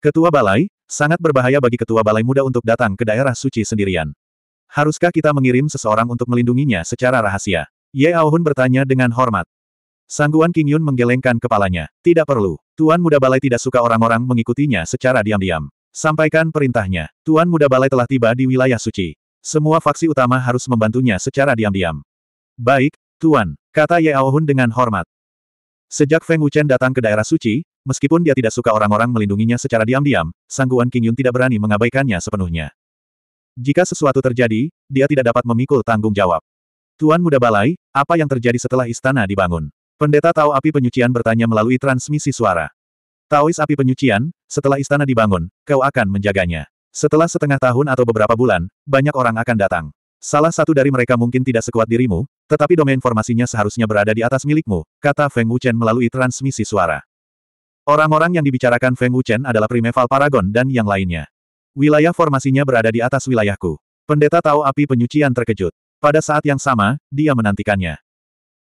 Ketua Balai, sangat berbahaya bagi Ketua Balai Muda untuk datang ke daerah suci sendirian. Haruskah kita mengirim seseorang untuk melindunginya secara rahasia? Ye Aohun bertanya dengan hormat. Sangguan King Yun menggelengkan kepalanya. Tidak perlu. Tuan Muda Balai tidak suka orang-orang mengikutinya secara diam-diam. Sampaikan perintahnya. Tuan Muda Balai telah tiba di wilayah suci. Semua faksi utama harus membantunya secara diam-diam. Baik, Tuan, kata Ye Aohun dengan hormat. Sejak Feng Wuchen datang ke daerah suci, meskipun dia tidak suka orang-orang melindunginya secara diam-diam, sangguan King Yun tidak berani mengabaikannya sepenuhnya. Jika sesuatu terjadi, dia tidak dapat memikul tanggung jawab. Tuan Muda Balai, apa yang terjadi setelah istana dibangun? Pendeta Tao Api Penyucian bertanya melalui transmisi suara. Taois Api Penyucian, setelah istana dibangun, kau akan menjaganya. Setelah setengah tahun atau beberapa bulan, banyak orang akan datang. Salah satu dari mereka mungkin tidak sekuat dirimu, tetapi domain formasinya seharusnya berada di atas milikmu, kata Feng Wuchen melalui transmisi suara. Orang-orang yang dibicarakan Feng Wuchen adalah Primeval Paragon dan yang lainnya. Wilayah formasinya berada di atas wilayahku. Pendeta Tau Api Penyucian terkejut. Pada saat yang sama, dia menantikannya.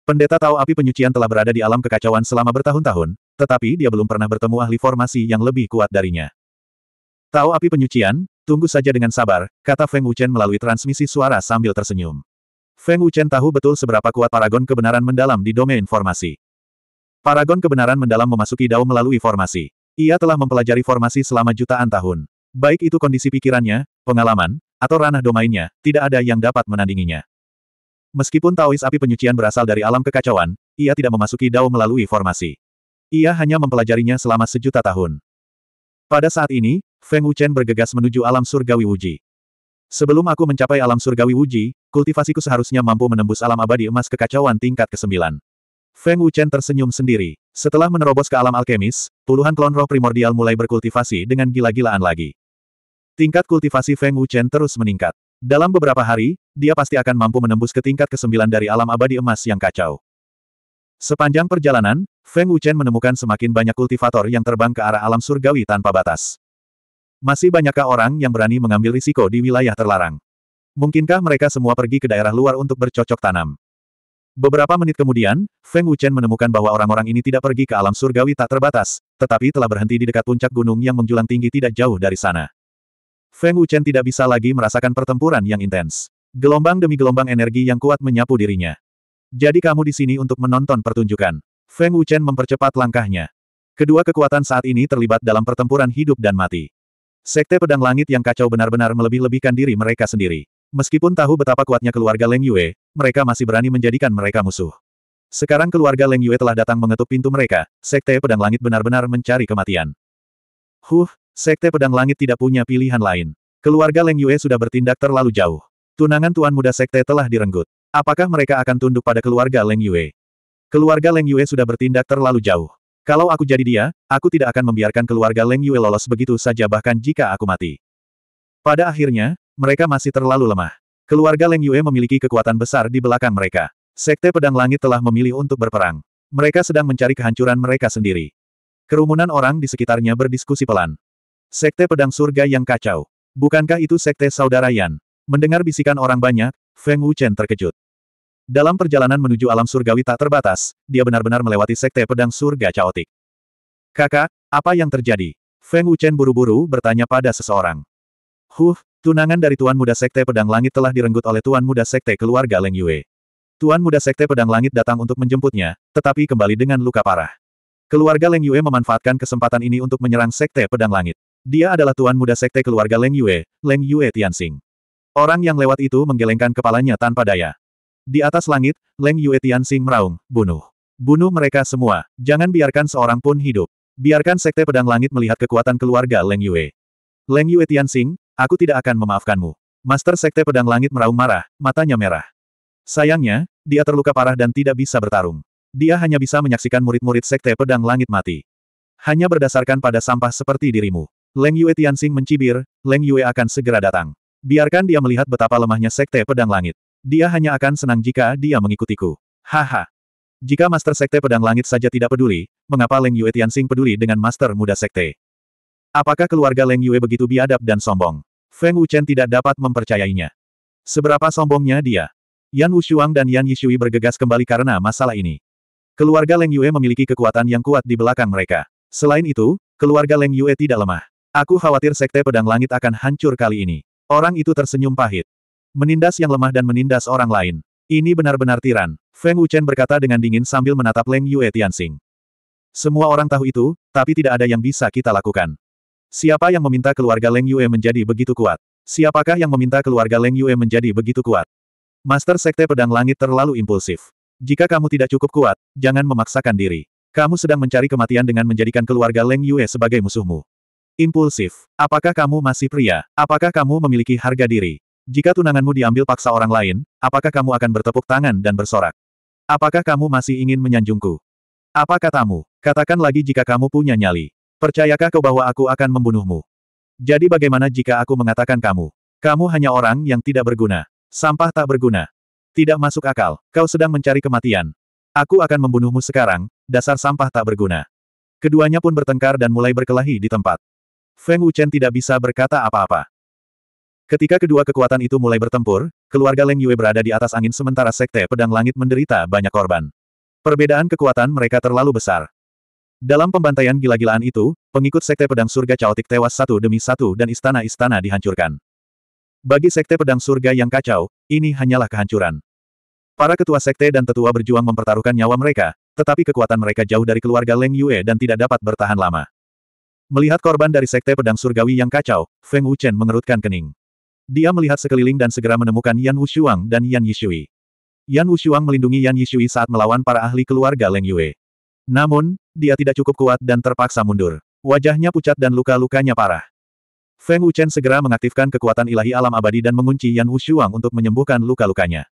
Pendeta Tau Api Penyucian telah berada di alam kekacauan selama bertahun-tahun, tetapi dia belum pernah bertemu ahli formasi yang lebih kuat darinya. Tau Api Penyucian, Tunggu saja dengan sabar, kata Feng Wuchen melalui transmisi suara sambil tersenyum. Feng Wuchen tahu betul seberapa kuat paragon kebenaran mendalam di domain informasi. Paragon kebenaran mendalam memasuki Dao melalui formasi. Ia telah mempelajari formasi selama jutaan tahun. Baik itu kondisi pikirannya, pengalaman, atau ranah domainnya, tidak ada yang dapat menandinginya. Meskipun Taois api penyucian berasal dari alam kekacauan, ia tidak memasuki Dao melalui formasi. Ia hanya mempelajarinya selama sejuta tahun. Pada saat ini, Feng Wuchen bergegas menuju alam surgawi Wuji. Sebelum aku mencapai alam surgawi Wuji, kultivasiku seharusnya mampu menembus alam abadi emas kekacauan tingkat ke-9. Feng Wuchen tersenyum sendiri. Setelah menerobos ke alam alkemis, puluhan klon roh primordial mulai berkultivasi dengan gila-gilaan lagi. Tingkat kultivasi Feng Wuchen terus meningkat. Dalam beberapa hari, dia pasti akan mampu menembus ke tingkat ke-9 dari alam abadi emas yang kacau. Sepanjang perjalanan, Feng Wuchen menemukan semakin banyak kultivator yang terbang ke arah alam surgawi tanpa batas. Masih banyakkah orang yang berani mengambil risiko di wilayah terlarang? Mungkinkah mereka semua pergi ke daerah luar untuk bercocok tanam? Beberapa menit kemudian, Feng Wuchen menemukan bahwa orang-orang ini tidak pergi ke alam surgawi tak terbatas, tetapi telah berhenti di dekat puncak gunung yang menjulang tinggi tidak jauh dari sana. Feng Wuchen tidak bisa lagi merasakan pertempuran yang intens. Gelombang demi gelombang energi yang kuat menyapu dirinya. Jadi kamu di sini untuk menonton pertunjukan. Feng Wuchen mempercepat langkahnya. Kedua kekuatan saat ini terlibat dalam pertempuran hidup dan mati. Sekte pedang langit yang kacau benar-benar melebih-lebihkan diri mereka sendiri. Meskipun tahu betapa kuatnya keluarga Leng Yue, mereka masih berani menjadikan mereka musuh. Sekarang keluarga Leng Yue telah datang mengetuk pintu mereka, Sekte Pedang Langit benar-benar mencari kematian. Huh, Sekte Pedang Langit tidak punya pilihan lain. Keluarga Leng Yue sudah bertindak terlalu jauh. Tunangan tuan muda Sekte telah direnggut. Apakah mereka akan tunduk pada keluarga Leng Yue? Keluarga Leng Yue sudah bertindak terlalu jauh. Kalau aku jadi dia, aku tidak akan membiarkan keluarga Leng Yue lolos begitu saja bahkan jika aku mati. Pada akhirnya, mereka masih terlalu lemah. Keluarga Leng Yue memiliki kekuatan besar di belakang mereka. Sekte Pedang Langit telah memilih untuk berperang. Mereka sedang mencari kehancuran mereka sendiri. Kerumunan orang di sekitarnya berdiskusi pelan. Sekte Pedang Surga yang kacau. Bukankah itu Sekte Saudara Yan? Mendengar bisikan orang banyak, Feng Wuchen terkejut. Dalam perjalanan menuju alam surgawi tak terbatas, dia benar-benar melewati sekte pedang surga caotik. Kakak, apa yang terjadi? Feng Wuchen buru-buru bertanya pada seseorang. Huh, tunangan dari Tuan Muda Sekte Pedang Langit telah direnggut oleh Tuan Muda Sekte keluarga Leng Yue. Tuan Muda Sekte Pedang Langit datang untuk menjemputnya, tetapi kembali dengan luka parah. Keluarga Leng Yue memanfaatkan kesempatan ini untuk menyerang Sekte Pedang Langit. Dia adalah Tuan Muda Sekte keluarga Leng Yue, Leng Yue Tianxing. Orang yang lewat itu menggelengkan kepalanya tanpa daya. Di atas langit, Leng Yue Tianxing meraung, bunuh. Bunuh mereka semua, jangan biarkan seorang pun hidup. Biarkan Sekte Pedang Langit melihat kekuatan keluarga Leng Yue. Leng Yue Tianxing, aku tidak akan memaafkanmu. Master Sekte Pedang Langit meraung marah, matanya merah. Sayangnya, dia terluka parah dan tidak bisa bertarung. Dia hanya bisa menyaksikan murid-murid Sekte Pedang Langit mati. Hanya berdasarkan pada sampah seperti dirimu. Leng Yue Tianxing mencibir, Leng Yue akan segera datang. Biarkan dia melihat betapa lemahnya Sekte Pedang Langit. Dia hanya akan senang jika dia mengikutiku. Haha. Jika Master Sekte Pedang Langit saja tidak peduli, mengapa Leng Yue Tianxing peduli dengan Master Muda Sekte? Apakah keluarga Leng Yue begitu biadab dan sombong? Feng Wuchen tidak dapat mempercayainya. Seberapa sombongnya dia? Yan Wushuang dan Yan Yishui bergegas kembali karena masalah ini. Keluarga Leng Yue memiliki kekuatan yang kuat di belakang mereka. Selain itu, keluarga Leng Yue tidak lemah. Aku khawatir Sekte Pedang Langit akan hancur kali ini. Orang itu tersenyum pahit. Menindas yang lemah dan menindas orang lain. Ini benar-benar tiran, Feng Wuchen berkata dengan dingin sambil menatap Leng Yue Tianxing. Semua orang tahu itu, tapi tidak ada yang bisa kita lakukan. Siapa yang meminta keluarga Leng Yue menjadi begitu kuat? Siapakah yang meminta keluarga Leng Yue menjadi begitu kuat? Master Sekte Pedang Langit terlalu impulsif. Jika kamu tidak cukup kuat, jangan memaksakan diri. Kamu sedang mencari kematian dengan menjadikan keluarga Leng Yue sebagai musuhmu. Impulsif. Apakah kamu masih pria? Apakah kamu memiliki harga diri? Jika tunanganmu diambil paksa orang lain, apakah kamu akan bertepuk tangan dan bersorak? Apakah kamu masih ingin menyanjungku? Apa katamu? Katakan lagi jika kamu punya nyali. Percayakah kau bahwa aku akan membunuhmu? Jadi bagaimana jika aku mengatakan kamu? Kamu hanya orang yang tidak berguna. Sampah tak berguna. Tidak masuk akal, kau sedang mencari kematian. Aku akan membunuhmu sekarang, dasar sampah tak berguna. Keduanya pun bertengkar dan mulai berkelahi di tempat. Feng Wuchen tidak bisa berkata apa-apa. Ketika kedua kekuatan itu mulai bertempur, keluarga Leng Yue berada di atas angin sementara Sekte Pedang Langit menderita banyak korban. Perbedaan kekuatan mereka terlalu besar. Dalam pembantaian gila-gilaan itu, pengikut Sekte Pedang Surga Chaotik tewas satu demi satu dan istana-istana dihancurkan. Bagi Sekte Pedang Surga yang kacau, ini hanyalah kehancuran. Para ketua Sekte dan tetua berjuang mempertaruhkan nyawa mereka, tetapi kekuatan mereka jauh dari keluarga Leng Yue dan tidak dapat bertahan lama. Melihat korban dari Sekte Pedang Surgawi yang kacau, Feng Wuchen mengerutkan kening. Dia melihat sekeliling dan segera menemukan Yan Wushuang dan Yan Yishui. Yan Wushuang melindungi Yan Yishui saat melawan para ahli keluarga Leng Yue. Namun, dia tidak cukup kuat dan terpaksa mundur. Wajahnya pucat dan luka-lukanya parah. Feng Wuchen segera mengaktifkan kekuatan ilahi alam abadi dan mengunci Yan Wushuang untuk menyembuhkan luka-lukanya.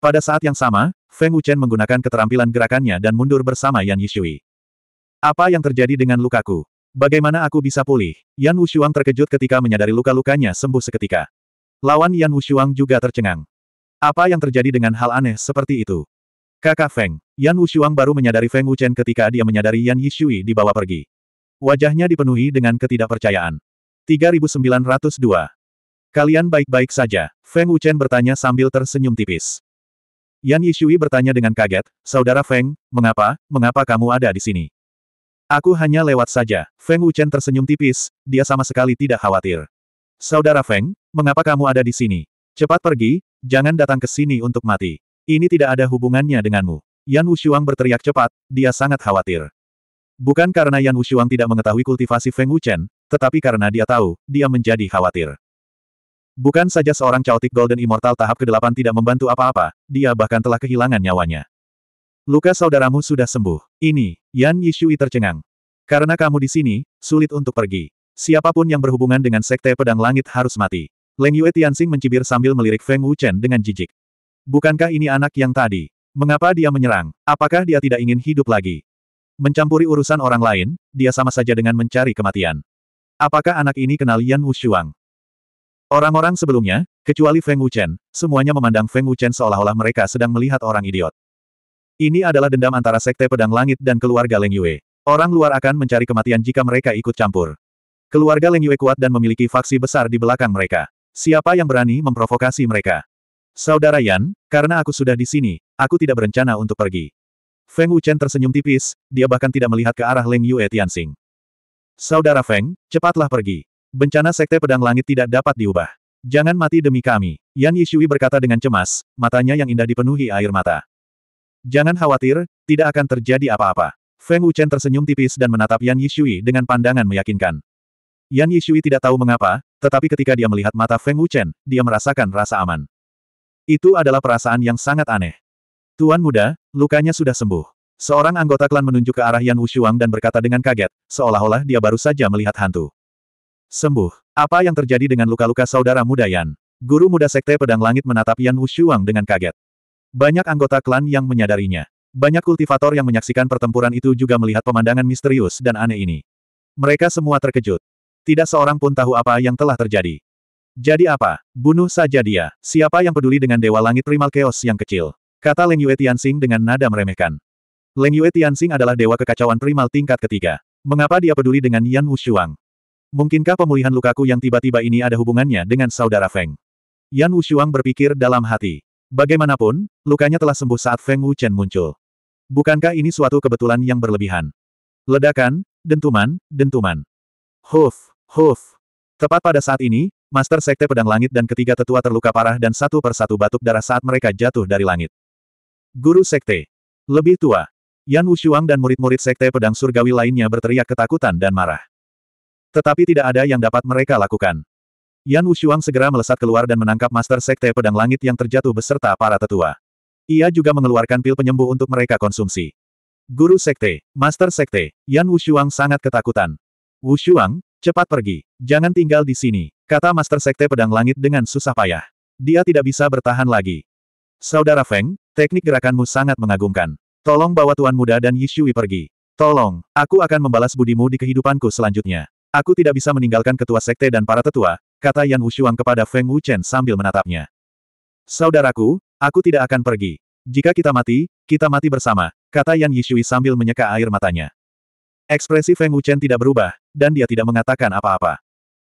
Pada saat yang sama, Feng Wuchen menggunakan keterampilan gerakannya dan mundur bersama Yan Yishui. Apa yang terjadi dengan lukaku? Bagaimana aku bisa pulih? Yan Wushuang terkejut ketika menyadari luka-lukanya sembuh seketika. Lawan Yan Wushuang juga tercengang. Apa yang terjadi dengan hal aneh seperti itu? Kakak Feng, Yan Wushuang baru menyadari Feng Wuchen ketika dia menyadari Yan Yishui dibawa pergi. Wajahnya dipenuhi dengan ketidakpercayaan. 3902. Kalian baik-baik saja, Feng Wuchen bertanya sambil tersenyum tipis. Yan Yishui bertanya dengan kaget, Saudara Feng, mengapa, mengapa kamu ada di sini? Aku hanya lewat saja. Feng Wuchen tersenyum tipis, dia sama sekali tidak khawatir. Saudara Feng, mengapa kamu ada di sini? Cepat pergi, jangan datang ke sini untuk mati. Ini tidak ada hubungannya denganmu. Yan Wushuang berteriak cepat, dia sangat khawatir. Bukan karena Yan Wushuang tidak mengetahui kultivasi Feng Wuchen, tetapi karena dia tahu, dia menjadi khawatir. Bukan saja seorang caotik Golden Immortal tahap ke-8 tidak membantu apa-apa, dia bahkan telah kehilangan nyawanya. Luka saudaramu sudah sembuh. Ini, Yan Yishui tercengang. Karena kamu di sini, sulit untuk pergi. Siapapun yang berhubungan dengan Sekte Pedang Langit harus mati. Leng Yue Tianxing mencibir sambil melirik Feng Wuchen dengan jijik. Bukankah ini anak yang tadi? Mengapa dia menyerang? Apakah dia tidak ingin hidup lagi? Mencampuri urusan orang lain, dia sama saja dengan mencari kematian. Apakah anak ini kenal Yan Wushuang? Orang-orang sebelumnya, kecuali Feng Wuchen, semuanya memandang Feng Wuchen seolah-olah mereka sedang melihat orang idiot. Ini adalah dendam antara Sekte Pedang Langit dan keluarga Leng Yue. Orang luar akan mencari kematian jika mereka ikut campur. Keluarga Leng Yue kuat dan memiliki faksi besar di belakang mereka. Siapa yang berani memprovokasi mereka? Saudara Yan, karena aku sudah di sini, aku tidak berencana untuk pergi. Feng Wuchen tersenyum tipis, dia bahkan tidak melihat ke arah Leng Yue Tianxing. Saudara Feng, cepatlah pergi. Bencana Sekte Pedang Langit tidak dapat diubah. Jangan mati demi kami, Yan Yishui berkata dengan cemas, matanya yang indah dipenuhi air mata. Jangan khawatir, tidak akan terjadi apa-apa. Feng Wuchen tersenyum tipis dan menatap Yan Yishui dengan pandangan meyakinkan. Yan Yishui tidak tahu mengapa, tetapi ketika dia melihat mata Feng Wuchen, dia merasakan rasa aman. Itu adalah perasaan yang sangat aneh. Tuan muda, lukanya sudah sembuh. Seorang anggota klan menunjuk ke arah Yan Wushuang dan berkata dengan kaget, seolah-olah dia baru saja melihat hantu. Sembuh. Apa yang terjadi dengan luka-luka saudara muda Yan? Guru muda Sekte Pedang Langit menatap Yan Wushuang dengan kaget. Banyak anggota klan yang menyadarinya. Banyak kultivator yang menyaksikan pertempuran itu juga melihat pemandangan misterius dan aneh ini. Mereka semua terkejut. Tidak seorang pun tahu apa yang telah terjadi. Jadi apa? Bunuh saja dia. Siapa yang peduli dengan Dewa Langit Primal Chaos yang kecil? Kata Leng Yue Tianxing dengan nada meremehkan. Leng Yue Tianxing adalah dewa kekacauan primal tingkat ketiga. Mengapa dia peduli dengan Yan Wushuang? Mungkinkah pemulihan lukaku yang tiba-tiba ini ada hubungannya dengan saudara Feng? Yan Wushuang berpikir dalam hati. Bagaimanapun, lukanya telah sembuh saat Feng Wuchen muncul. Bukankah ini suatu kebetulan yang berlebihan? Ledakan, dentuman, dentuman. Huf, huf. Tepat pada saat ini, Master Sekte Pedang Langit dan ketiga tetua terluka parah dan satu persatu batuk darah saat mereka jatuh dari langit. Guru Sekte. Lebih tua. Yan Wushuang dan murid-murid Sekte Pedang Surgawi lainnya berteriak ketakutan dan marah. Tetapi tidak ada yang dapat mereka lakukan. Yan Wushuang segera melesat keluar dan menangkap Master Sekte Pedang Langit yang terjatuh beserta para tetua. Ia juga mengeluarkan pil penyembuh untuk mereka konsumsi. Guru Sekte, Master Sekte, Yan Wushuang sangat ketakutan. Wushuang, cepat pergi. Jangan tinggal di sini, kata Master Sekte Pedang Langit dengan susah payah. Dia tidak bisa bertahan lagi. Saudara Feng, teknik gerakanmu sangat mengagumkan. Tolong bawa Tuan Muda dan Yishui pergi. Tolong, aku akan membalas budimu di kehidupanku selanjutnya. Aku tidak bisa meninggalkan ketua sekte dan para tetua, kata Yan Wushuang kepada Feng Wuchen sambil menatapnya. Saudaraku, aku tidak akan pergi. Jika kita mati, kita mati bersama, kata Yan Yishui sambil menyeka air matanya. Ekspresi Feng Wuchen tidak berubah, dan dia tidak mengatakan apa-apa.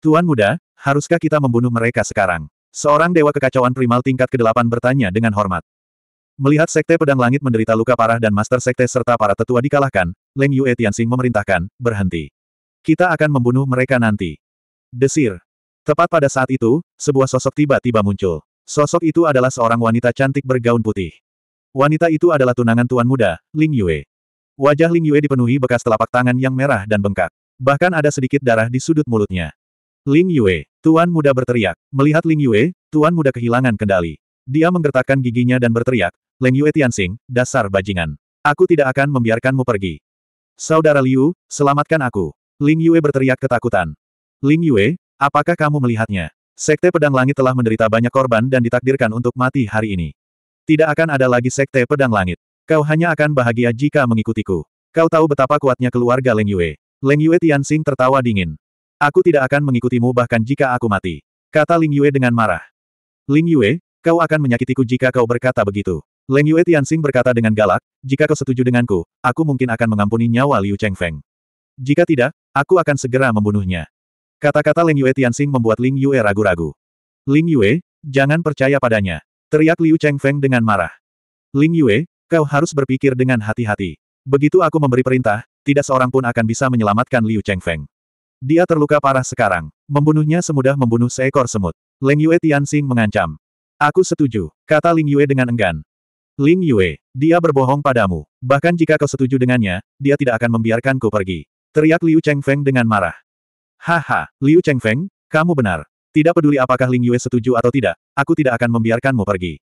Tuan muda, haruskah kita membunuh mereka sekarang? Seorang dewa kekacauan primal tingkat ke-8 bertanya dengan hormat. Melihat Sekte Pedang Langit menderita luka parah dan Master Sekte serta para tetua dikalahkan, Leng Yue Tianxing memerintahkan, berhenti. Kita akan membunuh mereka nanti. Desir, Tepat pada saat itu, sebuah sosok tiba-tiba muncul. Sosok itu adalah seorang wanita cantik bergaun putih. Wanita itu adalah tunangan tuan muda, Ling Yue. Wajah Ling Yue dipenuhi bekas telapak tangan yang merah dan bengkak. Bahkan ada sedikit darah di sudut mulutnya. Ling Yue, tuan muda berteriak. Melihat Ling Yue, tuan muda kehilangan kendali. Dia menggertakkan giginya dan berteriak, Ling Yue Tianxing, dasar bajingan. Aku tidak akan membiarkanmu pergi. Saudara Liu, selamatkan aku. Ling Yue berteriak ketakutan. Ling Yue, Apakah kamu melihatnya? Sekte Pedang Langit telah menderita banyak korban dan ditakdirkan untuk mati hari ini. Tidak akan ada lagi Sekte Pedang Langit. Kau hanya akan bahagia jika mengikutiku. Kau tahu betapa kuatnya keluarga Leng Yue. Leng Yue Tianxing tertawa dingin. Aku tidak akan mengikutimu bahkan jika aku mati. Kata Ling Yue dengan marah. Ling Yue, kau akan menyakitiku jika kau berkata begitu. Leng Yue Tianxing berkata dengan galak, jika kau setuju denganku, aku mungkin akan mengampuni nyawa Liu Chengfeng. Jika tidak, aku akan segera membunuhnya. Kata-kata Ling Yue Tianxing membuat Ling Yue ragu-ragu. Ling Yue, jangan percaya padanya. Teriak Liu Cheng Feng dengan marah. Ling Yue, kau harus berpikir dengan hati-hati. Begitu aku memberi perintah, tidak seorang pun akan bisa menyelamatkan Liu Cheng Feng. Dia terluka parah sekarang. Membunuhnya semudah membunuh seekor semut. Ling Yue Tianxing mengancam. Aku setuju, kata Ling Yue dengan enggan. Ling Yue, dia berbohong padamu. Bahkan jika kau setuju dengannya, dia tidak akan membiarkanku pergi. Teriak Liu Cheng Feng dengan marah. Haha, Liu Chengfeng, kamu benar. Tidak peduli apakah Ling Yue setuju atau tidak, aku tidak akan membiarkanmu pergi.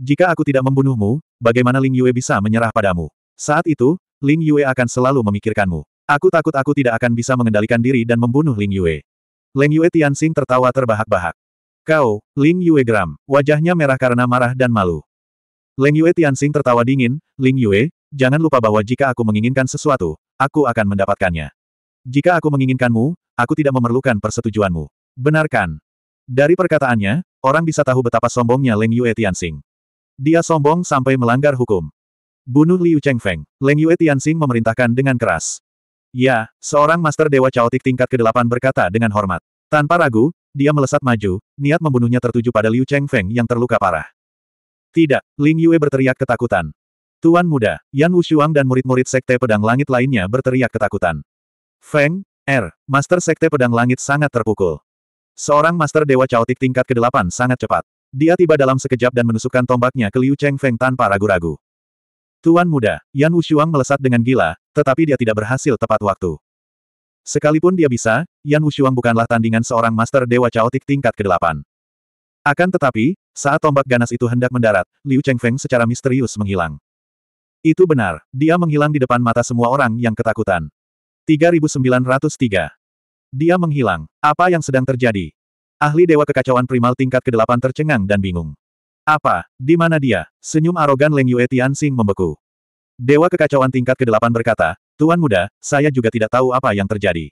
Jika aku tidak membunuhmu, bagaimana Ling Yue bisa menyerah padamu? Saat itu, Ling Yue akan selalu memikirkanmu. Aku takut aku tidak akan bisa mengendalikan diri dan membunuh Ling Yue. Ling Yue Tianxing tertawa terbahak-bahak. Kau, Ling Yue geram, wajahnya merah karena marah dan malu. Ling Yue Tianxing tertawa dingin, Ling Yue, jangan lupa bahwa jika aku menginginkan sesuatu, aku akan mendapatkannya. Jika aku menginginkanmu, aku tidak memerlukan persetujuanmu. Benarkan? Dari perkataannya, orang bisa tahu betapa sombongnya Leng Yue Tianxing. Dia sombong sampai melanggar hukum. Bunuh Liu Chengfeng, Leng Yue Tianxing memerintahkan dengan keras. Ya, seorang master dewa caotik tingkat ke-8 berkata dengan hormat. Tanpa ragu, dia melesat maju, niat membunuhnya tertuju pada Liu Chengfeng yang terluka parah. Tidak, Ling Yue berteriak ketakutan. Tuan muda, Yan Wushuang dan murid-murid sekte pedang langit lainnya berteriak ketakutan. Feng, R. Master Sekte Pedang Langit sangat terpukul. Seorang Master Dewa Caotik tingkat ke-8 sangat cepat. Dia tiba dalam sekejap dan menusukkan tombaknya ke Liu Cheng Feng tanpa ragu-ragu. Tuan muda, Yan Wushuang melesat dengan gila, tetapi dia tidak berhasil tepat waktu. Sekalipun dia bisa, Yan Wushuang bukanlah tandingan seorang Master Dewa Caotik tingkat ke-8. Akan tetapi, saat tombak ganas itu hendak mendarat, Liu Cheng Feng secara misterius menghilang. Itu benar, dia menghilang di depan mata semua orang yang ketakutan. 3903. Dia menghilang. Apa yang sedang terjadi? Ahli Dewa Kekacauan Primal tingkat ke-8 tercengang dan bingung. Apa? Di mana dia? Senyum arogan Leng Yue Tianxing membeku. Dewa Kekacauan tingkat ke-8 berkata, Tuan muda, saya juga tidak tahu apa yang terjadi.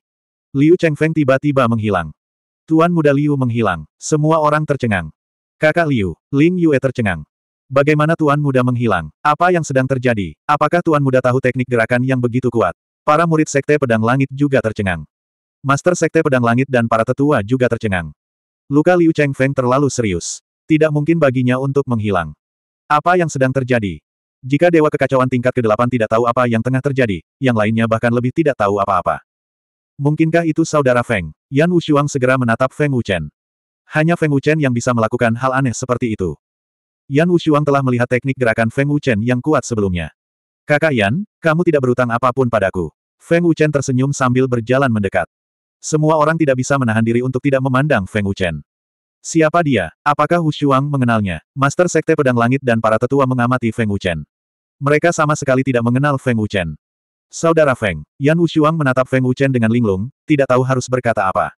Liu Chengfeng tiba-tiba menghilang. Tuan muda Liu menghilang. Semua orang tercengang. Kakak Liu, Ling Yue tercengang. Bagaimana tuan muda menghilang? Apa yang sedang terjadi? Apakah tuan muda tahu teknik gerakan yang begitu kuat? Para murid Sekte Pedang Langit juga tercengang. Master Sekte Pedang Langit dan para tetua juga tercengang. Luka Liu Cheng Feng terlalu serius. Tidak mungkin baginya untuk menghilang. Apa yang sedang terjadi? Jika Dewa Kekacauan tingkat ke-8 tidak tahu apa yang tengah terjadi, yang lainnya bahkan lebih tidak tahu apa-apa. Mungkinkah itu saudara Feng? Yan Wushuang segera menatap Feng Wuchen. Hanya Feng Wuchen yang bisa melakukan hal aneh seperti itu. Yan Wushuang telah melihat teknik gerakan Feng Wuchen yang kuat sebelumnya. Kakak Yan, kamu tidak berutang apapun padaku. Feng Wuchen tersenyum sambil berjalan mendekat. Semua orang tidak bisa menahan diri untuk tidak memandang Feng Wuchen. Siapa dia? Apakah Hu Xuang mengenalnya? Master Sekte Pedang Langit dan para tetua mengamati Feng Wuchen. Mereka sama sekali tidak mengenal Feng Wuchen. Saudara Feng, Yan Hu Xuang menatap Feng Wuchen dengan linglung, tidak tahu harus berkata apa.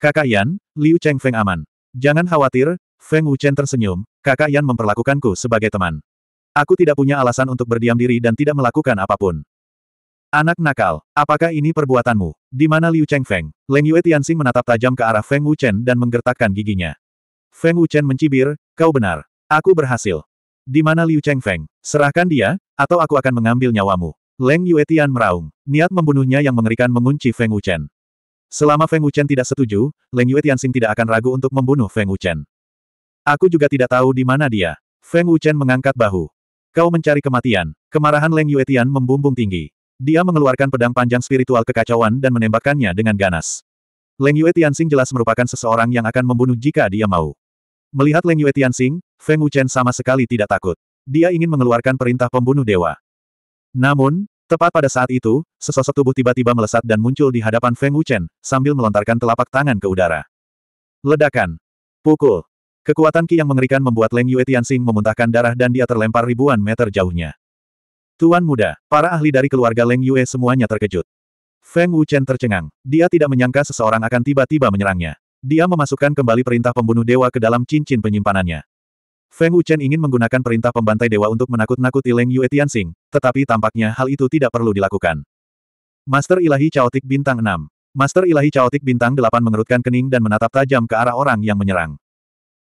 Kakak Yan, Liu Cheng Feng aman. Jangan khawatir, Feng Wuchen tersenyum, kakak Yan memperlakukanku sebagai teman. Aku tidak punya alasan untuk berdiam diri dan tidak melakukan apapun. Anak nakal, apakah ini perbuatanmu? Di mana Liu Chengfeng? Leng Yue Tianxing menatap tajam ke arah Feng Wuchen dan menggertakkan giginya. Feng Wuchen mencibir, kau benar. Aku berhasil. Di mana Liu Chengfeng? Serahkan dia, atau aku akan mengambil nyawamu. Leng Yue Tian meraung. Niat membunuhnya yang mengerikan mengunci Feng Wuchen. Selama Feng Wuchen tidak setuju, Leng Yue Tianxing tidak akan ragu untuk membunuh Feng Wuchen. Aku juga tidak tahu di mana dia. Feng Wuchen mengangkat bahu. Kau mencari kematian. Kemarahan Leng Yuetian membumbung tinggi. Dia mengeluarkan pedang panjang spiritual kekacauan dan menembakkannya dengan ganas. Leng Yue Sing jelas merupakan seseorang yang akan membunuh jika dia mau. Melihat Leng Yue Sing, Feng Wuchen sama sekali tidak takut. Dia ingin mengeluarkan perintah pembunuh dewa. Namun, tepat pada saat itu, sesosok tubuh tiba-tiba melesat dan muncul di hadapan Feng Wuchen, sambil melontarkan telapak tangan ke udara. Ledakan. Pukul. Kekuatan Ki yang mengerikan membuat Leng Yue Tianxing memuntahkan darah dan dia terlempar ribuan meter jauhnya. Tuan muda, para ahli dari keluarga Leng Yue semuanya terkejut. Feng Wuchen tercengang. Dia tidak menyangka seseorang akan tiba-tiba menyerangnya. Dia memasukkan kembali perintah pembunuh dewa ke dalam cincin penyimpanannya. Feng Wuchen ingin menggunakan perintah pembantai dewa untuk menakut-nakuti Leng Yue Tianxing, tetapi tampaknya hal itu tidak perlu dilakukan. Master Ilahi Chaotik Bintang 6 Master Ilahi Chaotik Bintang 8 mengerutkan kening dan menatap tajam ke arah orang yang menyerang.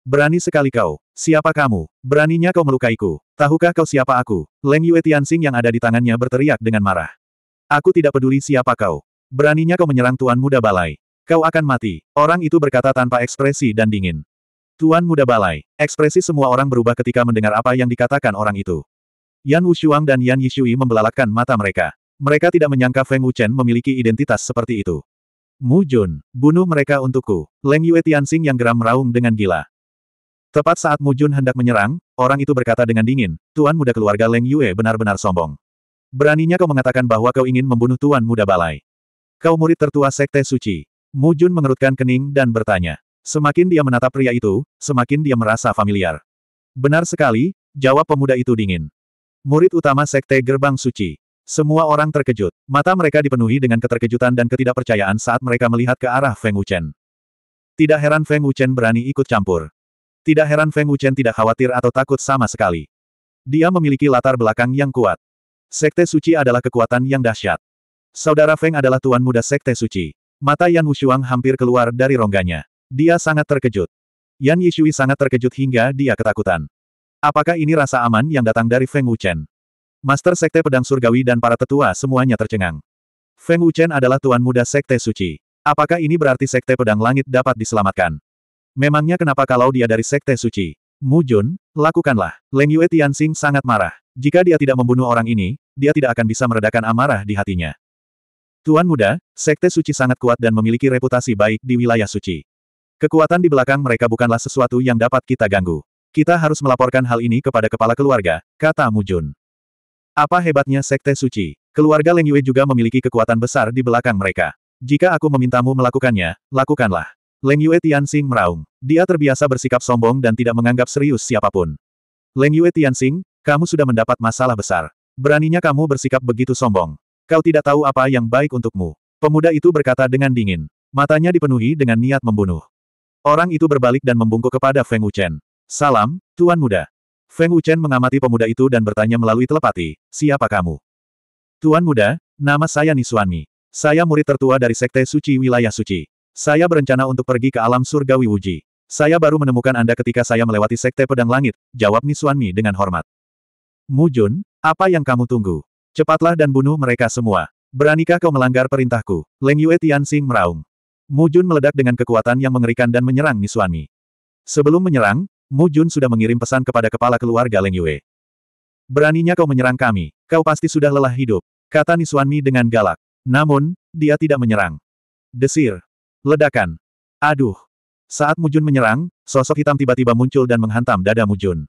Berani sekali kau. Siapa kamu? Beraninya kau melukaiku. Tahukah kau siapa aku? Leng Yue Tianxing yang ada di tangannya berteriak dengan marah. Aku tidak peduli siapa kau. Beraninya kau menyerang Tuan Muda Balai. Kau akan mati. Orang itu berkata tanpa ekspresi dan dingin. Tuan Muda Balai. Ekspresi semua orang berubah ketika mendengar apa yang dikatakan orang itu. Yan Wushuang dan Yan Yishui membelalakkan mata mereka. Mereka tidak menyangka Feng Wuchen memiliki identitas seperti itu. Mu Jun, bunuh mereka untukku. Leng Yue Tianxing yang geram meraung dengan gila. Tepat saat Mujun hendak menyerang, orang itu berkata dengan dingin, Tuan muda keluarga Leng Yue benar-benar sombong. Beraninya kau mengatakan bahwa kau ingin membunuh Tuan muda balai. Kau murid tertua Sekte Suci. Mujun mengerutkan kening dan bertanya. Semakin dia menatap pria itu, semakin dia merasa familiar. Benar sekali, jawab pemuda itu dingin. Murid utama Sekte Gerbang Suci. Semua orang terkejut. Mata mereka dipenuhi dengan keterkejutan dan ketidakpercayaan saat mereka melihat ke arah Feng Wuchen. Tidak heran Feng Wuchen berani ikut campur. Tidak heran Feng Wuchen tidak khawatir atau takut sama sekali. Dia memiliki latar belakang yang kuat. Sekte Suci adalah kekuatan yang dahsyat. Saudara Feng adalah tuan muda Sekte Suci. Mata Yan Wushuang hampir keluar dari rongganya. Dia sangat terkejut. Yan Yishui sangat terkejut hingga dia ketakutan. Apakah ini rasa aman yang datang dari Feng Wuchen? Master Sekte Pedang Surgawi dan para tetua semuanya tercengang. Feng Wuchen adalah tuan muda Sekte Suci. Apakah ini berarti Sekte Pedang Langit dapat diselamatkan? Memangnya kenapa kalau dia dari Sekte Suci? Mujun, lakukanlah. Leng Yue Tianxing sangat marah. Jika dia tidak membunuh orang ini, dia tidak akan bisa meredakan amarah di hatinya. Tuan muda, Sekte Suci sangat kuat dan memiliki reputasi baik di wilayah suci. Kekuatan di belakang mereka bukanlah sesuatu yang dapat kita ganggu. Kita harus melaporkan hal ini kepada kepala keluarga, kata Mujun. Apa hebatnya Sekte Suci? Keluarga Leng Yue juga memiliki kekuatan besar di belakang mereka. Jika aku memintamu melakukannya, lakukanlah. Leng Yue Tianxing meraung. Dia terbiasa bersikap sombong dan tidak menganggap serius siapapun. Leng Yue Tianxing, kamu sudah mendapat masalah besar. Beraninya kamu bersikap begitu sombong. Kau tidak tahu apa yang baik untukmu. Pemuda itu berkata dengan dingin. Matanya dipenuhi dengan niat membunuh. Orang itu berbalik dan membungkuk kepada Feng Wuchen. Salam, Tuan Muda. Feng Wuchen mengamati pemuda itu dan bertanya melalui telepati, siapa kamu? Tuan Muda, nama saya Nisuanmi. Saya murid tertua dari Sekte Suci Wilayah Suci. Saya berencana untuk pergi ke alam surga Wuji. Saya baru menemukan Anda ketika saya melewati Sekte Pedang Langit, jawab Nisuanmi dengan hormat. Mujun, apa yang kamu tunggu? Cepatlah dan bunuh mereka semua. Beranikah kau melanggar perintahku? Leng Yue Tianxing meraung. Mujun meledak dengan kekuatan yang mengerikan dan menyerang Nisuanmi. Sebelum menyerang, Mujun sudah mengirim pesan kepada kepala keluarga Leng Yue. Beraninya kau menyerang kami, kau pasti sudah lelah hidup, kata Nisuanmi dengan galak. Namun, dia tidak menyerang. Desir, Ledakan. Aduh. Saat Mujun menyerang, sosok hitam tiba-tiba muncul dan menghantam dada Mujun.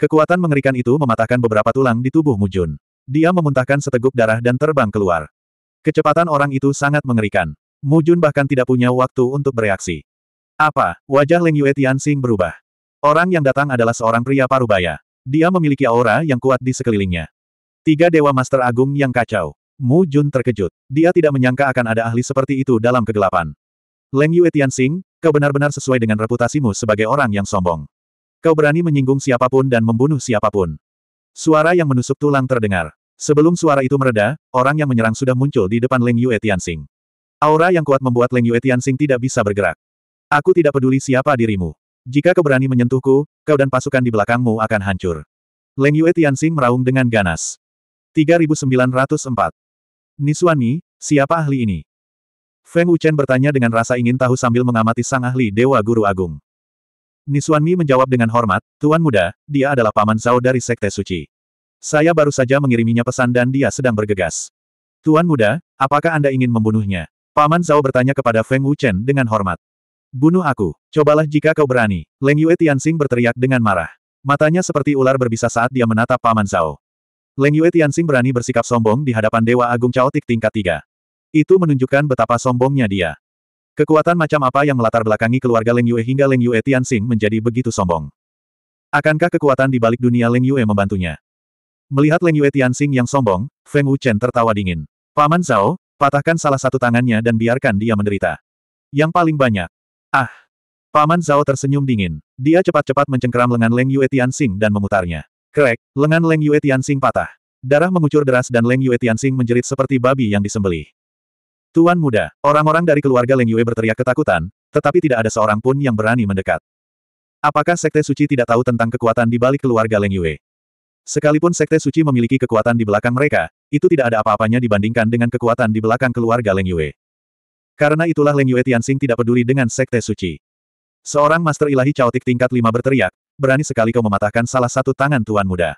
Kekuatan mengerikan itu mematahkan beberapa tulang di tubuh Mujun. Dia memuntahkan seteguk darah dan terbang keluar. Kecepatan orang itu sangat mengerikan. Mujun bahkan tidak punya waktu untuk bereaksi. Apa? Wajah Leng Yue Tianxing berubah. Orang yang datang adalah seorang pria parubaya. Dia memiliki aura yang kuat di sekelilingnya. Tiga Dewa Master Agung yang kacau. Mujun terkejut. Dia tidak menyangka akan ada ahli seperti itu dalam kegelapan. Leng Yue Tianxing, kau benar-benar sesuai dengan reputasimu sebagai orang yang sombong. Kau berani menyinggung siapapun dan membunuh siapapun. Suara yang menusuk tulang terdengar. Sebelum suara itu mereda, orang yang menyerang sudah muncul di depan Leng Yue Tianxing. Aura yang kuat membuat Leng Yue Tianxing tidak bisa bergerak. Aku tidak peduli siapa dirimu. Jika kau berani menyentuhku, kau dan pasukan di belakangmu akan hancur. Leng Yue Tianxing meraung dengan ganas. 3904. Nisuan Mi, siapa ahli ini? Feng Wuchen bertanya dengan rasa ingin tahu sambil mengamati sang ahli Dewa Guru Agung. Nisuan Mi menjawab dengan hormat, Tuan Muda, dia adalah Paman Zhao dari Sekte Suci. Saya baru saja mengiriminya pesan dan dia sedang bergegas. Tuan Muda, apakah Anda ingin membunuhnya? Paman Zhao bertanya kepada Feng Wuchen dengan hormat. Bunuh aku, cobalah jika kau berani, Leng Yue Tianxing berteriak dengan marah. Matanya seperti ular berbisa saat dia menatap Paman Zhao. Leng Yue Tianxing berani bersikap sombong di hadapan Dewa Agung Chaotic tingkat 3. Itu menunjukkan betapa sombongnya dia. Kekuatan macam apa yang melatar belakangi keluarga Leng Yue hingga Leng Yue Tianxing menjadi begitu sombong? Akankah kekuatan di balik dunia Leng Yue membantunya? Melihat Leng Yue Tianxing yang sombong, Feng Wuchen tertawa dingin. Paman Zhao, patahkan salah satu tangannya dan biarkan dia menderita. Yang paling banyak. Ah! Paman Zhao tersenyum dingin. Dia cepat-cepat mencengkeram lengan Leng Yue Tianxing dan memutarnya. Krek, lengan Leng Yue Tianxing patah. Darah mengucur deras dan Leng Yue Tianxing menjerit seperti babi yang disembelih. Tuan muda, orang-orang dari keluarga Leng Yue berteriak ketakutan, tetapi tidak ada seorang pun yang berani mendekat. Apakah Sekte Suci tidak tahu tentang kekuatan di balik keluarga Leng Yue? Sekalipun Sekte Suci memiliki kekuatan di belakang mereka, itu tidak ada apa-apanya dibandingkan dengan kekuatan di belakang keluarga Leng Yue. Karena itulah Leng Yue Tianxing tidak peduli dengan Sekte Suci. Seorang Master Ilahi Caotik tingkat 5 berteriak, berani sekali kau mematahkan salah satu tangan Tuan Muda.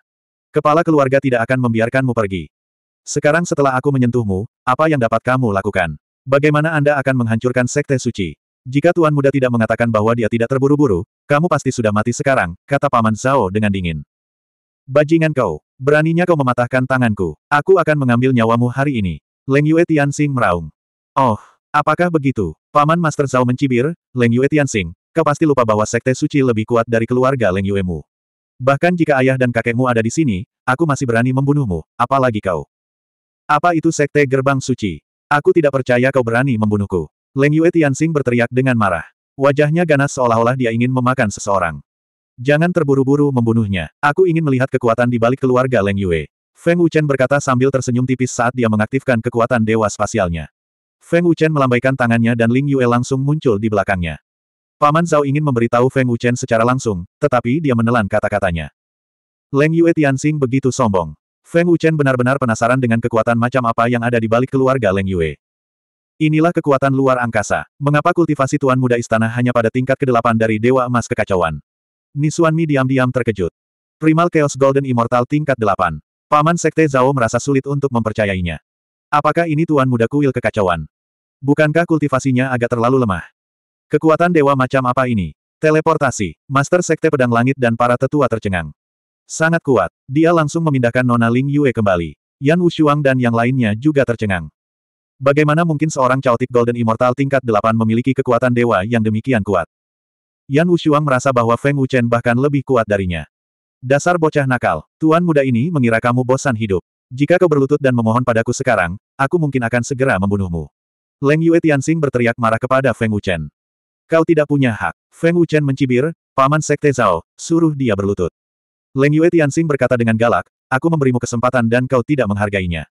Kepala keluarga tidak akan membiarkanmu pergi. Sekarang setelah aku menyentuhmu, apa yang dapat kamu lakukan? Bagaimana Anda akan menghancurkan Sekte Suci? Jika Tuan Muda tidak mengatakan bahwa dia tidak terburu-buru, kamu pasti sudah mati sekarang, kata Paman Zhao dengan dingin. Bajingan kau, beraninya kau mematahkan tanganku. Aku akan mengambil nyawamu hari ini. Leng Yue Tianxing meraung. Oh, apakah begitu? Paman Master Zhao mencibir, Leng Yue Tianxing, kau pasti lupa bahwa Sekte Suci lebih kuat dari keluarga Leng Yuemu. Bahkan jika ayah dan kakekmu ada di sini, aku masih berani membunuhmu, apalagi kau. Apa itu Sekte Gerbang Suci? Aku tidak percaya kau berani membunuhku. Leng Yue Tianxing berteriak dengan marah. Wajahnya ganas seolah-olah dia ingin memakan seseorang. Jangan terburu-buru membunuhnya. Aku ingin melihat kekuatan di balik keluarga Leng Yue. Feng Wuchen berkata sambil tersenyum tipis saat dia mengaktifkan kekuatan dewa spasialnya. Feng Wuchen melambaikan tangannya dan Ling Yue langsung muncul di belakangnya. Paman Zhao ingin memberitahu Feng Wuchen secara langsung, tetapi dia menelan kata-katanya. Leng Yue Tianxing begitu sombong. Feng Wuchen benar-benar penasaran dengan kekuatan macam apa yang ada di balik keluarga Leng Yue. Inilah kekuatan luar angkasa. Mengapa kultivasi Tuan Muda Istana hanya pada tingkat ke-8 dari Dewa Emas Kekacauan? Nisuan Mi diam-diam terkejut. Primal Chaos Golden Immortal tingkat 8. Paman Sekte Zhao merasa sulit untuk mempercayainya. Apakah ini Tuan Muda Kuil Kekacauan? Bukankah kultivasinya agak terlalu lemah? Kekuatan dewa macam apa ini? Teleportasi, Master Sekte Pedang Langit dan para tetua tercengang. Sangat kuat. Dia langsung memindahkan Nona Ling Yue kembali. Yan Wushuang dan yang lainnya juga tercengang. Bagaimana mungkin seorang caotik Golden Immortal tingkat 8 memiliki kekuatan dewa yang demikian kuat? Yan Wushuang merasa bahwa Feng Wuchen bahkan lebih kuat darinya. Dasar bocah nakal, tuan muda ini mengira kamu bosan hidup. Jika kau berlutut dan memohon padaku sekarang, aku mungkin akan segera membunuhmu. Leng Yue Tianxing berteriak marah kepada Feng Wuchen. Kau tidak punya hak. Feng Wuchen mencibir, paman Sekte Zhao, suruh dia berlutut. Leng Yue Tianxing berkata dengan galak, aku memberimu kesempatan dan kau tidak menghargainya.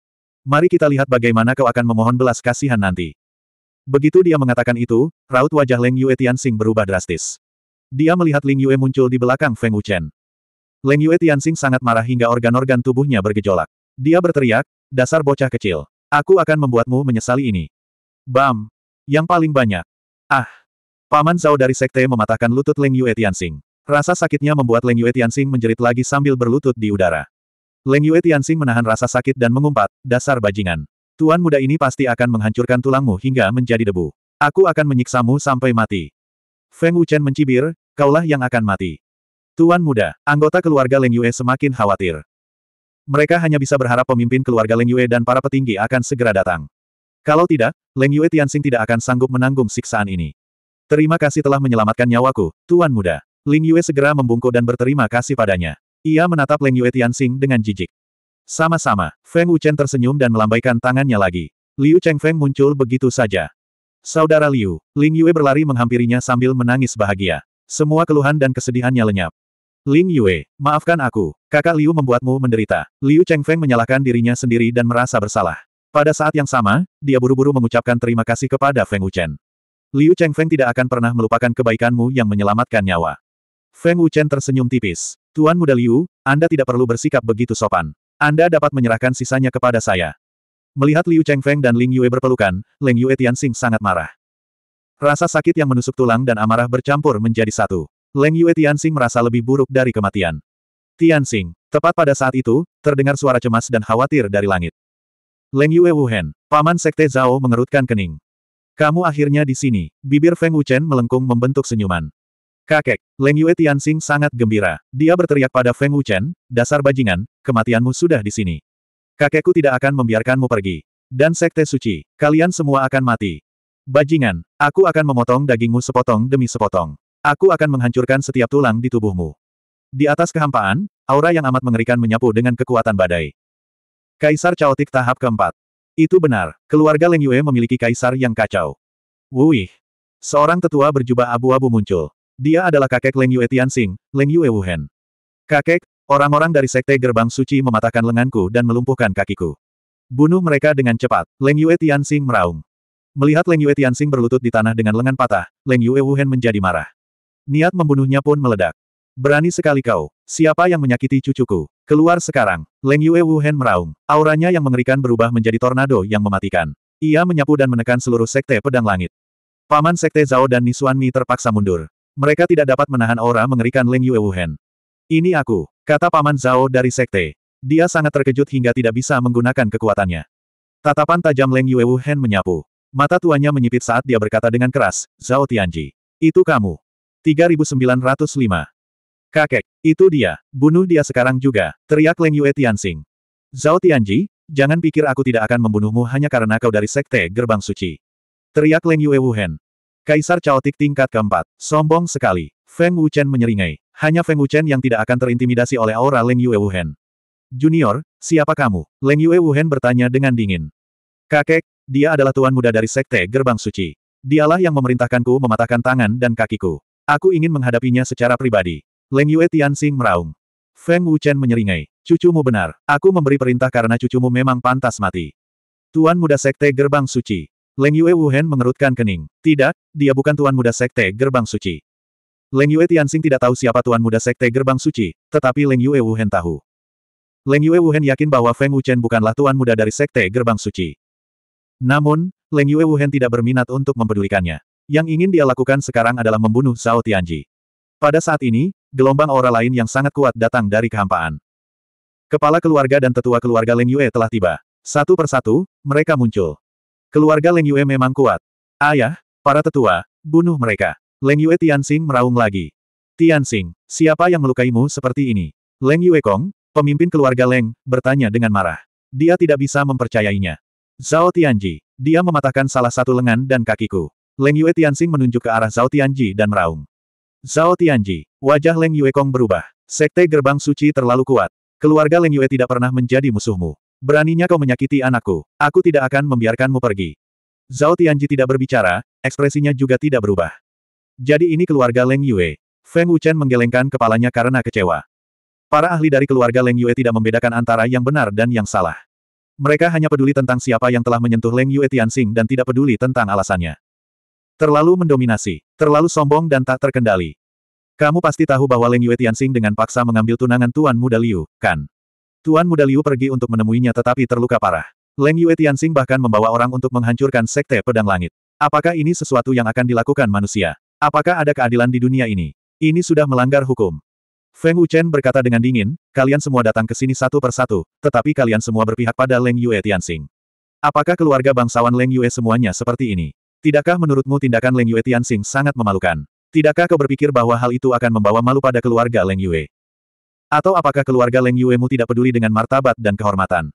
Mari kita lihat bagaimana kau akan memohon belas kasihan nanti. Begitu dia mengatakan itu, raut wajah Leng Yue Tianxing berubah drastis. Dia melihat Ling Yue muncul di belakang Feng Wuchen. Leng Yue Tianxing sangat marah hingga organ-organ tubuhnya bergejolak. Dia berteriak, dasar bocah kecil. Aku akan membuatmu menyesali ini. Bam! Yang paling banyak. Ah! Paman Zhao dari Sekte mematahkan lutut Leng Yue Tianxing. Rasa sakitnya membuat Leng Yue Tianxing menjerit lagi sambil berlutut di udara. Leng Yue Tianxing menahan rasa sakit dan mengumpat, dasar bajingan. Tuan muda ini pasti akan menghancurkan tulangmu hingga menjadi debu. Aku akan menyiksamu sampai mati. Feng Wuchen mencibir, kaulah yang akan mati. Tuan muda, anggota keluarga Leng Yue semakin khawatir. Mereka hanya bisa berharap pemimpin keluarga Leng Yue dan para petinggi akan segera datang. Kalau tidak, Leng Yue Tianxing tidak akan sanggup menanggung siksaan ini. Terima kasih telah menyelamatkan nyawaku, Tuan Muda. Ling Yue segera membungkuk dan berterima kasih padanya. Ia menatap Ling Yue Tianxing dengan jijik. Sama-sama, Feng Wuchen tersenyum dan melambaikan tangannya lagi. Liu Feng muncul begitu saja. Saudara Liu, Ling Yue berlari menghampirinya sambil menangis bahagia. Semua keluhan dan kesedihannya lenyap. Ling Yue, maafkan aku, kakak Liu membuatmu menderita. Liu Feng menyalahkan dirinya sendiri dan merasa bersalah. Pada saat yang sama, dia buru-buru mengucapkan terima kasih kepada Feng Wuchen. Liu Feng tidak akan pernah melupakan kebaikanmu yang menyelamatkan nyawa. Feng Wuchen tersenyum tipis. Tuan Muda Liu, Anda tidak perlu bersikap begitu sopan. Anda dapat menyerahkan sisanya kepada saya. Melihat Liu Chengfeng dan Ling Yue berpelukan, Ling Yue Tianxing sangat marah. Rasa sakit yang menusuk tulang dan amarah bercampur menjadi satu. Ling Yue Tianxing merasa lebih buruk dari kematian. Tianxing, tepat pada saat itu, terdengar suara cemas dan khawatir dari langit. Leng Yue Wuhan, paman sekte Zhao mengerutkan kening. Kamu akhirnya di sini, bibir Feng Wuchen melengkung membentuk senyuman. Kakek, Leng Yue Tianxing sangat gembira. Dia berteriak pada Feng Wuchen, dasar bajingan, kematianmu sudah di sini. Kakekku tidak akan membiarkanmu pergi. Dan Sekte Suci, kalian semua akan mati. Bajingan, aku akan memotong dagingmu sepotong demi sepotong. Aku akan menghancurkan setiap tulang di tubuhmu. Di atas kehampaan, aura yang amat mengerikan menyapu dengan kekuatan badai. Kaisar Caotik tahap keempat. Itu benar, keluarga Leng Yue memiliki kaisar yang kacau. Wuih. Seorang tetua berjubah abu-abu muncul. Dia adalah kakek Leng Yue Tianxing, Leng Yue Wuhen. Kakek, orang-orang dari Sekte Gerbang Suci mematahkan lenganku dan melumpuhkan kakiku. Bunuh mereka dengan cepat, Leng Yue Tianxing meraung. Melihat Leng Yue Tianxing berlutut di tanah dengan lengan patah, Leng Yue Wuhen menjadi marah. Niat membunuhnya pun meledak. Berani sekali kau. Siapa yang menyakiti cucuku? Keluar sekarang. Leng Yue Wuhen meraung. Auranya yang mengerikan berubah menjadi tornado yang mematikan. Ia menyapu dan menekan seluruh sekte pedang langit. Paman sekte Zhao dan Nisuan Mi terpaksa mundur. Mereka tidak dapat menahan aura mengerikan Leng Yuewuhen. Ini aku, kata Paman Zhao dari Sekte. Dia sangat terkejut hingga tidak bisa menggunakan kekuatannya. Tatapan tajam Leng Yuewuhen menyapu. Mata tuanya menyipit saat dia berkata dengan keras, Zhao Tianji. Itu kamu. 3905. Kakek, itu dia, bunuh dia sekarang juga, teriak Leng Yue Tianxing. Zhao Tianji, jangan pikir aku tidak akan membunuhmu hanya karena kau dari Sekte Gerbang Suci. Teriak Leng Yue Wuhen. Kaisar caotik tingkat keempat. Sombong sekali. Feng Wuchen menyeringai. Hanya Feng Wuchen yang tidak akan terintimidasi oleh aura Leng Yue Wuhen. Junior, siapa kamu? Leng Yue Wuhen bertanya dengan dingin. Kakek, dia adalah tuan muda dari Sekte Gerbang Suci. Dialah yang memerintahkanku mematahkan tangan dan kakiku. Aku ingin menghadapinya secara pribadi. Leng Yue Tianxing meraung. Feng Wuchen menyeringai. Cucumu benar. Aku memberi perintah karena cucumu memang pantas mati. Tuan muda Sekte Gerbang Suci. Leng Yue Wuhen mengerutkan kening. Tidak, dia bukan tuan muda sekte gerbang suci. Leng Yue Tianxing tidak tahu siapa tuan muda sekte gerbang suci, tetapi Leng Yue Wuhen tahu. Leng Yue Wuhen yakin bahwa Feng Wuchen bukanlah tuan muda dari sekte gerbang suci. Namun, Leng Yue Wuhen tidak berminat untuk mempedulikannya. Yang ingin dia lakukan sekarang adalah membunuh Zhao Tianji. Pada saat ini, gelombang aura lain yang sangat kuat datang dari kehampaan. Kepala keluarga dan tetua keluarga Leng Yue telah tiba. Satu persatu, mereka muncul. Keluarga Leng Yue memang kuat. Ayah, para tetua, bunuh mereka. Leng Yue Tianxing meraung lagi. Tianxing, siapa yang melukaimu seperti ini? Leng Yue Kong, pemimpin keluarga Leng, bertanya dengan marah. Dia tidak bisa mempercayainya. Zhao Tianji, dia mematahkan salah satu lengan dan kakiku. Leng Yue Tianxing menunjuk ke arah Zhao Tianji dan meraung. Zhao Tianji, wajah Leng Yue Kong berubah. Sekte gerbang suci terlalu kuat. Keluarga Leng Yue tidak pernah menjadi musuhmu. Beraninya kau menyakiti anakku. Aku tidak akan membiarkanmu pergi. Zhao Tianji tidak berbicara, ekspresinya juga tidak berubah. Jadi ini keluarga Leng Yue. Feng Wuchen menggelengkan kepalanya karena kecewa. Para ahli dari keluarga Leng Yue tidak membedakan antara yang benar dan yang salah. Mereka hanya peduli tentang siapa yang telah menyentuh Leng Yue Tianxing dan tidak peduli tentang alasannya. Terlalu mendominasi, terlalu sombong dan tak terkendali. Kamu pasti tahu bahwa Leng Yue Tianxing dengan paksa mengambil tunangan tuan muda Liu, kan? Tuan Muda Liu pergi untuk menemuinya tetapi terluka parah. Leng Yue Tianxing bahkan membawa orang untuk menghancurkan Sekte Pedang Langit. Apakah ini sesuatu yang akan dilakukan manusia? Apakah ada keadilan di dunia ini? Ini sudah melanggar hukum. Feng Wuchen berkata dengan dingin, kalian semua datang ke sini satu persatu, tetapi kalian semua berpihak pada Leng Yue Tianxing. Apakah keluarga bangsawan Leng Yue semuanya seperti ini? Tidakkah menurutmu tindakan Leng Yue Tianxing sangat memalukan? Tidakkah kau berpikir bahwa hal itu akan membawa malu pada keluarga Leng Yue? Atau apakah keluarga Leng Yuemu tidak peduli dengan martabat dan kehormatan?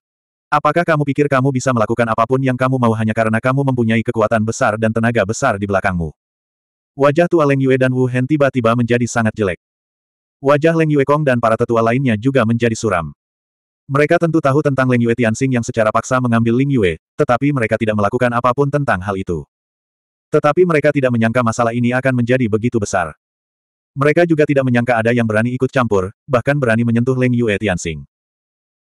Apakah kamu pikir kamu bisa melakukan apapun yang kamu mau hanya karena kamu mempunyai kekuatan besar dan tenaga besar di belakangmu? Wajah tua Leng Yue dan Wu Hen tiba-tiba menjadi sangat jelek. Wajah Leng Yue Kong dan para tetua lainnya juga menjadi suram. Mereka tentu tahu tentang Leng Yue Tianxing yang secara paksa mengambil Ling Yue, tetapi mereka tidak melakukan apapun tentang hal itu. Tetapi mereka tidak menyangka masalah ini akan menjadi begitu besar. Mereka juga tidak menyangka ada yang berani ikut campur, bahkan berani menyentuh Leng Yue Tianxing.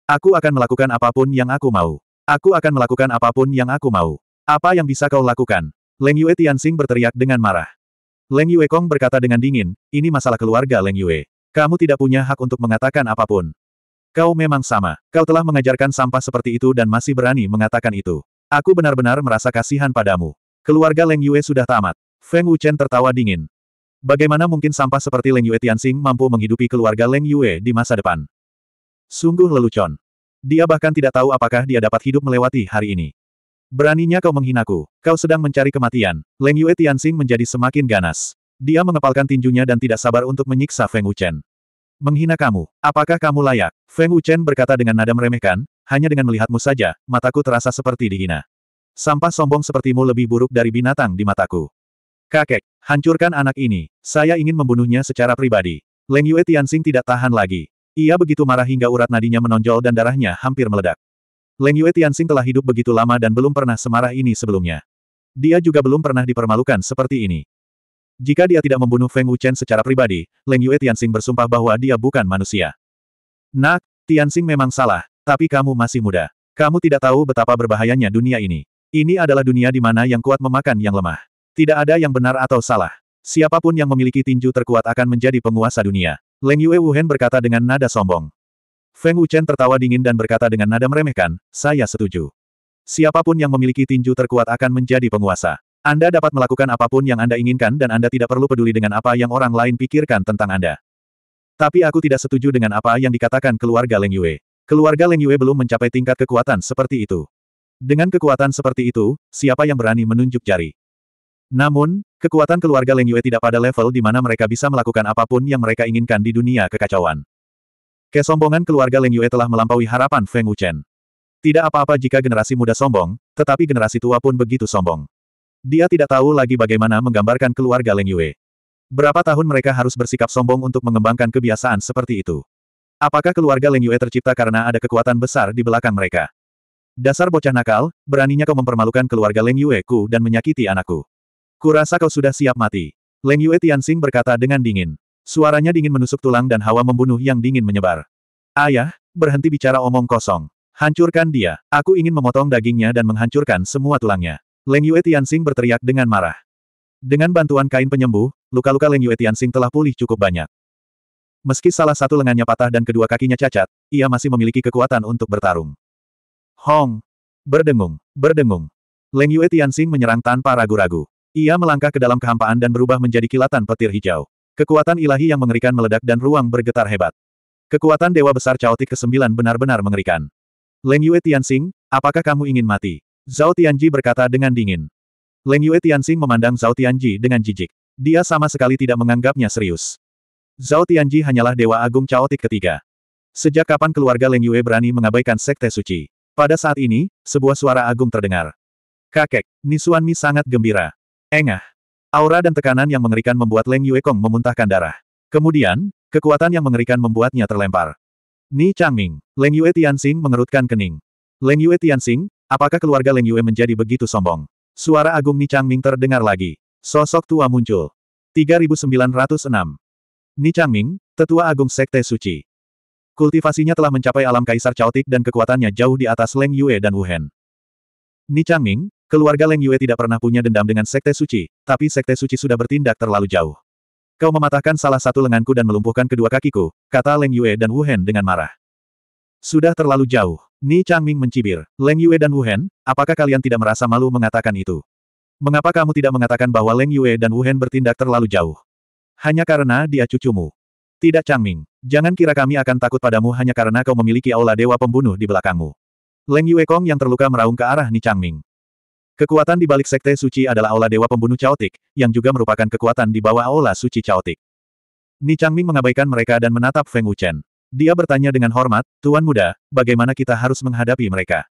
Aku akan melakukan apapun yang aku mau. Aku akan melakukan apapun yang aku mau. Apa yang bisa kau lakukan? Leng Yue Tianxing berteriak dengan marah. Leng Yue Kong berkata dengan dingin, ini masalah keluarga Leng Yue. Kamu tidak punya hak untuk mengatakan apapun. Kau memang sama. Kau telah mengajarkan sampah seperti itu dan masih berani mengatakan itu. Aku benar-benar merasa kasihan padamu. Keluarga Leng Yue sudah tamat. Feng Wuchen tertawa dingin. Bagaimana mungkin sampah seperti Leng Yue Tianxing mampu menghidupi keluarga Leng Yue di masa depan? Sungguh lelucon. Dia bahkan tidak tahu apakah dia dapat hidup melewati hari ini. Beraninya kau menghinaku. Kau sedang mencari kematian. Leng Yue Tianxing menjadi semakin ganas. Dia mengepalkan tinjunya dan tidak sabar untuk menyiksa Feng Wuchen. Menghina kamu. Apakah kamu layak? Feng Wuchen berkata dengan nada meremehkan, hanya dengan melihatmu saja, mataku terasa seperti dihina. Sampah sombong sepertimu lebih buruk dari binatang di mataku. Kakek, Hancurkan anak ini, saya ingin membunuhnya secara pribadi. Leng Yue Tianxing tidak tahan lagi. Ia begitu marah hingga urat nadinya menonjol dan darahnya hampir meledak. Leng Yue Tianxing telah hidup begitu lama dan belum pernah semarah ini sebelumnya. Dia juga belum pernah dipermalukan seperti ini. Jika dia tidak membunuh Feng Wuchen secara pribadi, Leng Yue Tianxing bersumpah bahwa dia bukan manusia. Nak, Tianxing memang salah, tapi kamu masih muda. Kamu tidak tahu betapa berbahayanya dunia ini. Ini adalah dunia di mana yang kuat memakan yang lemah. Tidak ada yang benar atau salah. Siapapun yang memiliki tinju terkuat akan menjadi penguasa dunia. Leng Yue Wuhen berkata dengan nada sombong. Feng Wuchen tertawa dingin dan berkata dengan nada meremehkan, saya setuju. Siapapun yang memiliki tinju terkuat akan menjadi penguasa. Anda dapat melakukan apapun yang Anda inginkan dan Anda tidak perlu peduli dengan apa yang orang lain pikirkan tentang Anda. Tapi aku tidak setuju dengan apa yang dikatakan keluarga Leng Yue. Keluarga Leng Yue belum mencapai tingkat kekuatan seperti itu. Dengan kekuatan seperti itu, siapa yang berani menunjuk jari? Namun, kekuatan keluarga Leng Yue tidak pada level di mana mereka bisa melakukan apapun yang mereka inginkan di dunia kekacauan. Kesombongan keluarga Leng Yue telah melampaui harapan Feng Wuchen. Tidak apa-apa jika generasi muda sombong, tetapi generasi tua pun begitu sombong. Dia tidak tahu lagi bagaimana menggambarkan keluarga Leng Yue. Berapa tahun mereka harus bersikap sombong untuk mengembangkan kebiasaan seperti itu? Apakah keluarga Leng Yue tercipta karena ada kekuatan besar di belakang mereka? Dasar bocah nakal, beraninya kau mempermalukan keluarga Leng Yue ku dan menyakiti anakku. Kurasa kau sudah siap mati. Leng Yue Tianxing berkata dengan dingin. Suaranya dingin menusuk tulang dan hawa membunuh yang dingin menyebar. Ayah, berhenti bicara omong kosong. Hancurkan dia. Aku ingin memotong dagingnya dan menghancurkan semua tulangnya. Leng Yue Tianxing berteriak dengan marah. Dengan bantuan kain penyembuh, luka-luka Leng Yue Tianxing telah pulih cukup banyak. Meski salah satu lengannya patah dan kedua kakinya cacat, ia masih memiliki kekuatan untuk bertarung. Hong! Berdengung, berdengung. Leng Yue Tianxing menyerang tanpa ragu-ragu. Ia melangkah ke dalam kehampaan dan berubah menjadi kilatan petir hijau. Kekuatan ilahi yang mengerikan meledak dan ruang bergetar hebat. Kekuatan Dewa Besar Chaotic ke-9 benar-benar mengerikan. Leng Yue Tianxing, apakah kamu ingin mati? Zhao Tianji berkata dengan dingin. Leng Yue Tianxing memandang Zhao Tianji dengan jijik. Dia sama sekali tidak menganggapnya serius. Zhao Tianji hanyalah Dewa Agung Chaotic ketiga. Sejak kapan keluarga Leng Yue berani mengabaikan Sekte Suci? Pada saat ini, sebuah suara agung terdengar. Kakek, Nisuanmi sangat gembira. Engah. Aura dan tekanan yang mengerikan membuat Leng Yuekong memuntahkan darah. Kemudian, kekuatan yang mengerikan membuatnya terlempar. Ni Changming, Leng Yue Tianxing mengerutkan kening. Leng Yue Tianxing, apakah keluarga Leng Yue menjadi begitu sombong? Suara agung Ni Changming terdengar lagi. Sosok tua muncul. 3906. Ni Changming, tetua agung sekte suci. Kultivasinya telah mencapai alam kaisar caotik dan kekuatannya jauh di atas Leng Yue dan Wuhen. Ni Changming, Keluarga Leng Yue tidak pernah punya dendam dengan Sekte Suci, tapi Sekte Suci sudah bertindak terlalu jauh. Kau mematahkan salah satu lenganku dan melumpuhkan kedua kakiku, kata Leng Yue dan Wu Hen dengan marah. Sudah terlalu jauh. Ni Changming mencibir. Leng Yue dan Wu Hen, apakah kalian tidak merasa malu mengatakan itu? Mengapa kamu tidak mengatakan bahwa Leng Yue dan Wu Hen bertindak terlalu jauh? Hanya karena dia cucumu. Tidak Changming, jangan kira kami akan takut padamu hanya karena kau memiliki aula dewa pembunuh di belakangmu. Leng Yue Kong yang terluka meraung ke arah Ni Changming. Kekuatan di balik Sekte Suci adalah Aula Dewa Pembunuh caotik, yang juga merupakan kekuatan di bawah Aula Suci caotik. Ni Changming mengabaikan mereka dan menatap Feng Wuchen. Dia bertanya dengan hormat, Tuan Muda, bagaimana kita harus menghadapi mereka?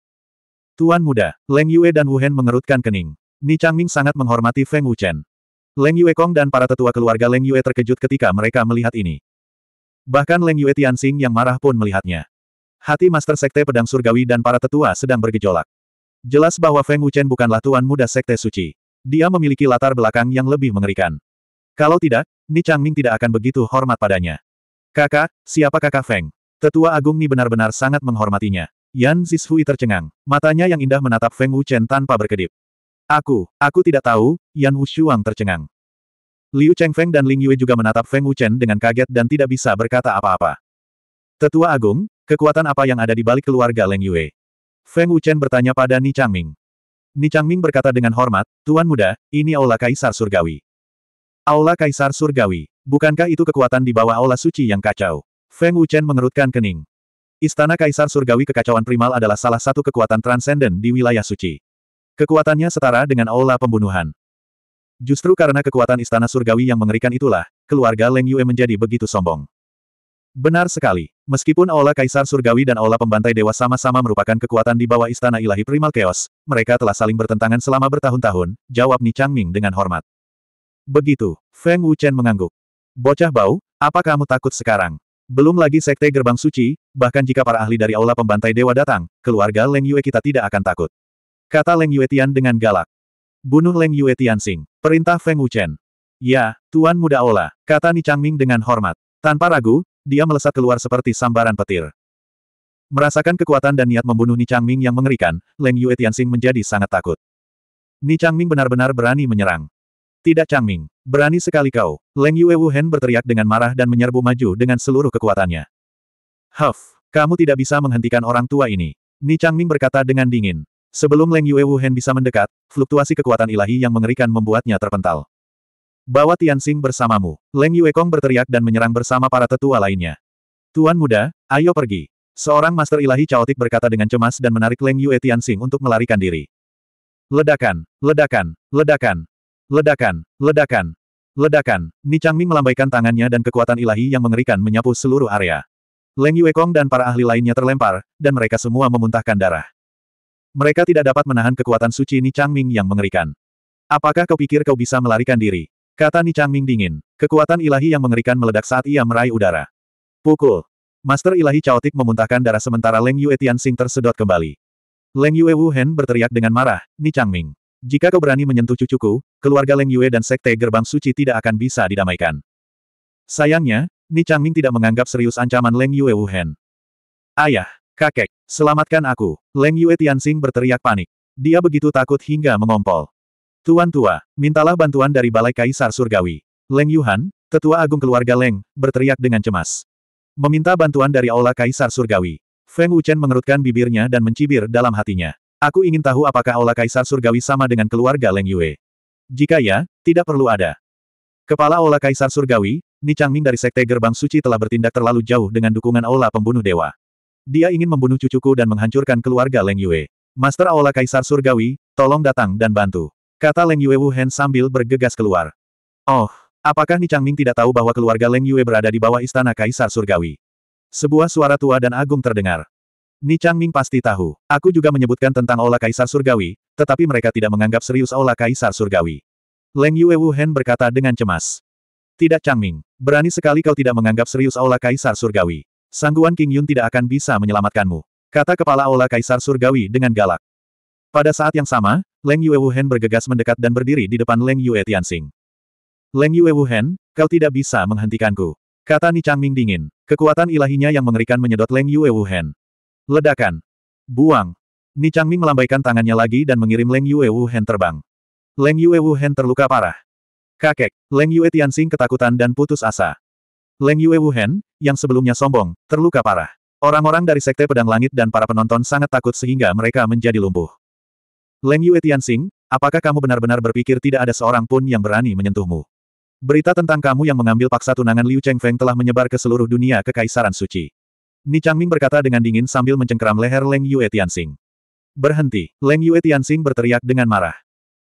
Tuan Muda, Leng Yue dan Wu Hen mengerutkan kening. Ni Changming sangat menghormati Feng Wuchen. Leng Yue Kong dan para tetua keluarga Leng Yue terkejut ketika mereka melihat ini. Bahkan Leng Yue Tianxing yang marah pun melihatnya. Hati Master Sekte Pedang Surgawi dan para tetua sedang bergejolak. Jelas bahwa Feng Wuchen bukanlah tuan muda sekte suci. Dia memiliki latar belakang yang lebih mengerikan. Kalau tidak, Ni Changming tidak akan begitu hormat padanya. Kakak, siapa kakak Feng? Tetua Agung Ni benar-benar sangat menghormatinya. Yan Zishui tercengang. Matanya yang indah menatap Feng Wuchen tanpa berkedip. Aku, aku tidak tahu, Yan Wushuang tercengang. Liu Chengfeng dan Ling Yue juga menatap Feng Wuchen dengan kaget dan tidak bisa berkata apa-apa. Tetua Agung, kekuatan apa yang ada di balik keluarga Leng Yue? Feng Wuchen bertanya pada Ni Changming. Ni Changming berkata dengan hormat, Tuan Muda, ini Aula Kaisar Surgawi. Aula Kaisar Surgawi, bukankah itu kekuatan di bawah Aula Suci yang kacau? Feng Wuchen mengerutkan kening. Istana Kaisar Surgawi Kekacauan Primal adalah salah satu kekuatan transenden di wilayah suci. Kekuatannya setara dengan Aula Pembunuhan. Justru karena kekuatan Istana Surgawi yang mengerikan itulah, keluarga Leng Yue menjadi begitu sombong. Benar sekali. Meskipun Aula Kaisar Surgawi dan Aula Pembantai Dewa sama-sama merupakan kekuatan di bawah Istana Ilahi Primal Chaos, mereka telah saling bertentangan selama bertahun-tahun, jawab Ni Changming dengan hormat. Begitu, Feng Wuchen mengangguk. Bocah bau, apa kamu takut sekarang? Belum lagi Sekte Gerbang Suci, bahkan jika para ahli dari Aula Pembantai Dewa datang, keluarga Leng Yue kita tidak akan takut. Kata Leng Yue Tian dengan galak. Bunuh Leng Yue Tian Sing, perintah Feng Wuchen. Ya, Tuan Muda Aula, kata Ni Changming dengan hormat. Tanpa ragu, dia melesat keluar seperti sambaran petir. Merasakan kekuatan dan niat membunuh Ni Changming yang mengerikan, Leng Yue Tianxing menjadi sangat takut. Ni Changming benar-benar berani menyerang. Tidak Changming, berani sekali kau. Leng Yue Wuhen berteriak dengan marah dan menyerbu maju dengan seluruh kekuatannya. Huff, kamu tidak bisa menghentikan orang tua ini. Ni Changming berkata dengan dingin. Sebelum Leng Yue Wuhen bisa mendekat, fluktuasi kekuatan ilahi yang mengerikan membuatnya terpental. Bawa Tianxing bersamamu. Leng Yuekong berteriak dan menyerang bersama para tetua lainnya. Tuan muda, ayo pergi. Seorang master ilahi caotik berkata dengan cemas dan menarik Leng Yue Tianxing untuk melarikan diri. Ledakan, ledakan, ledakan, ledakan, ledakan, ledakan. Ni Changming melambaikan tangannya dan kekuatan ilahi yang mengerikan menyapu seluruh area. Leng Yuekong dan para ahli lainnya terlempar, dan mereka semua memuntahkan darah. Mereka tidak dapat menahan kekuatan suci Ni Changming yang mengerikan. Apakah kau pikir kau bisa melarikan diri? Kata Ni Changming dingin. Kekuatan ilahi yang mengerikan meledak saat ia meraih udara. Pukul. Master ilahi caotik memuntahkan darah sementara Leng Yue Tianxing tersedot kembali. Leng Yue Wuhan berteriak dengan marah, Ni Changming. Jika kau berani menyentuh cucuku, keluarga Leng Yue dan Sekte Gerbang Suci tidak akan bisa didamaikan. Sayangnya, Ni Changming tidak menganggap serius ancaman Leng Yue Wuhan Ayah, kakek, selamatkan aku. Leng Yue Tianxing berteriak panik. Dia begitu takut hingga mengompol. Tuan tua, mintalah bantuan dari Balai Kaisar Surgawi. Leng Yuhan, tetua agung keluarga Leng, berteriak dengan cemas. Meminta bantuan dari Aula Kaisar Surgawi. Feng Wuchen mengerutkan bibirnya dan mencibir dalam hatinya. Aku ingin tahu apakah Aula Kaisar Surgawi sama dengan keluarga Leng Yue. Jika ya, tidak perlu ada. Kepala Aula Kaisar Surgawi, Ni Changming dari Sekte Gerbang Suci telah bertindak terlalu jauh dengan dukungan Aula Pembunuh Dewa. Dia ingin membunuh cucuku dan menghancurkan keluarga Leng Yue. Master Aula Kaisar Surgawi, tolong datang dan bantu. Kata Leng Yue Wuhan sambil bergegas keluar. Oh, apakah Ni Changming tidak tahu bahwa keluarga Leng Yue berada di bawah istana Kaisar Surgawi? Sebuah suara tua dan agung terdengar. Ni Changming pasti tahu. Aku juga menyebutkan tentang Aula Kaisar Surgawi, tetapi mereka tidak menganggap serius Aula Kaisar Surgawi. Leng Yue Wuhan berkata dengan cemas. Tidak Changming, berani sekali kau tidak menganggap serius Aula Kaisar Surgawi. Sangguan King Yun tidak akan bisa menyelamatkanmu. Kata kepala Aula Kaisar Surgawi dengan galak. Pada saat yang sama, Leng Yue Wuhan bergegas mendekat dan berdiri di depan Leng Yue Tianxing. Leng Yue Wuhan, kau tidak bisa menghentikanku. Kata Ni Changming dingin. Kekuatan ilahinya yang mengerikan menyedot Leng Yue Wuhan. Ledakan. Buang. Ni Changming melambaikan tangannya lagi dan mengirim Leng Yue Wuhan terbang. Leng Yue Wuhan terluka parah. Kakek, Leng Yue Tianxing ketakutan dan putus asa. Leng Yue Wuhan, yang sebelumnya sombong, terluka parah. Orang-orang dari Sekte Pedang Langit dan para penonton sangat takut sehingga mereka menjadi lumpuh. Leng Yue Tianxing, apakah kamu benar-benar berpikir tidak ada seorang pun yang berani menyentuhmu? Berita tentang kamu yang mengambil paksa tunangan Liu Chengfeng telah menyebar ke seluruh dunia kekaisaran suci. Ni Changming berkata dengan dingin sambil mencengkeram leher Leng Yue Tianxing. Berhenti, Leng Yue Tianxing berteriak dengan marah.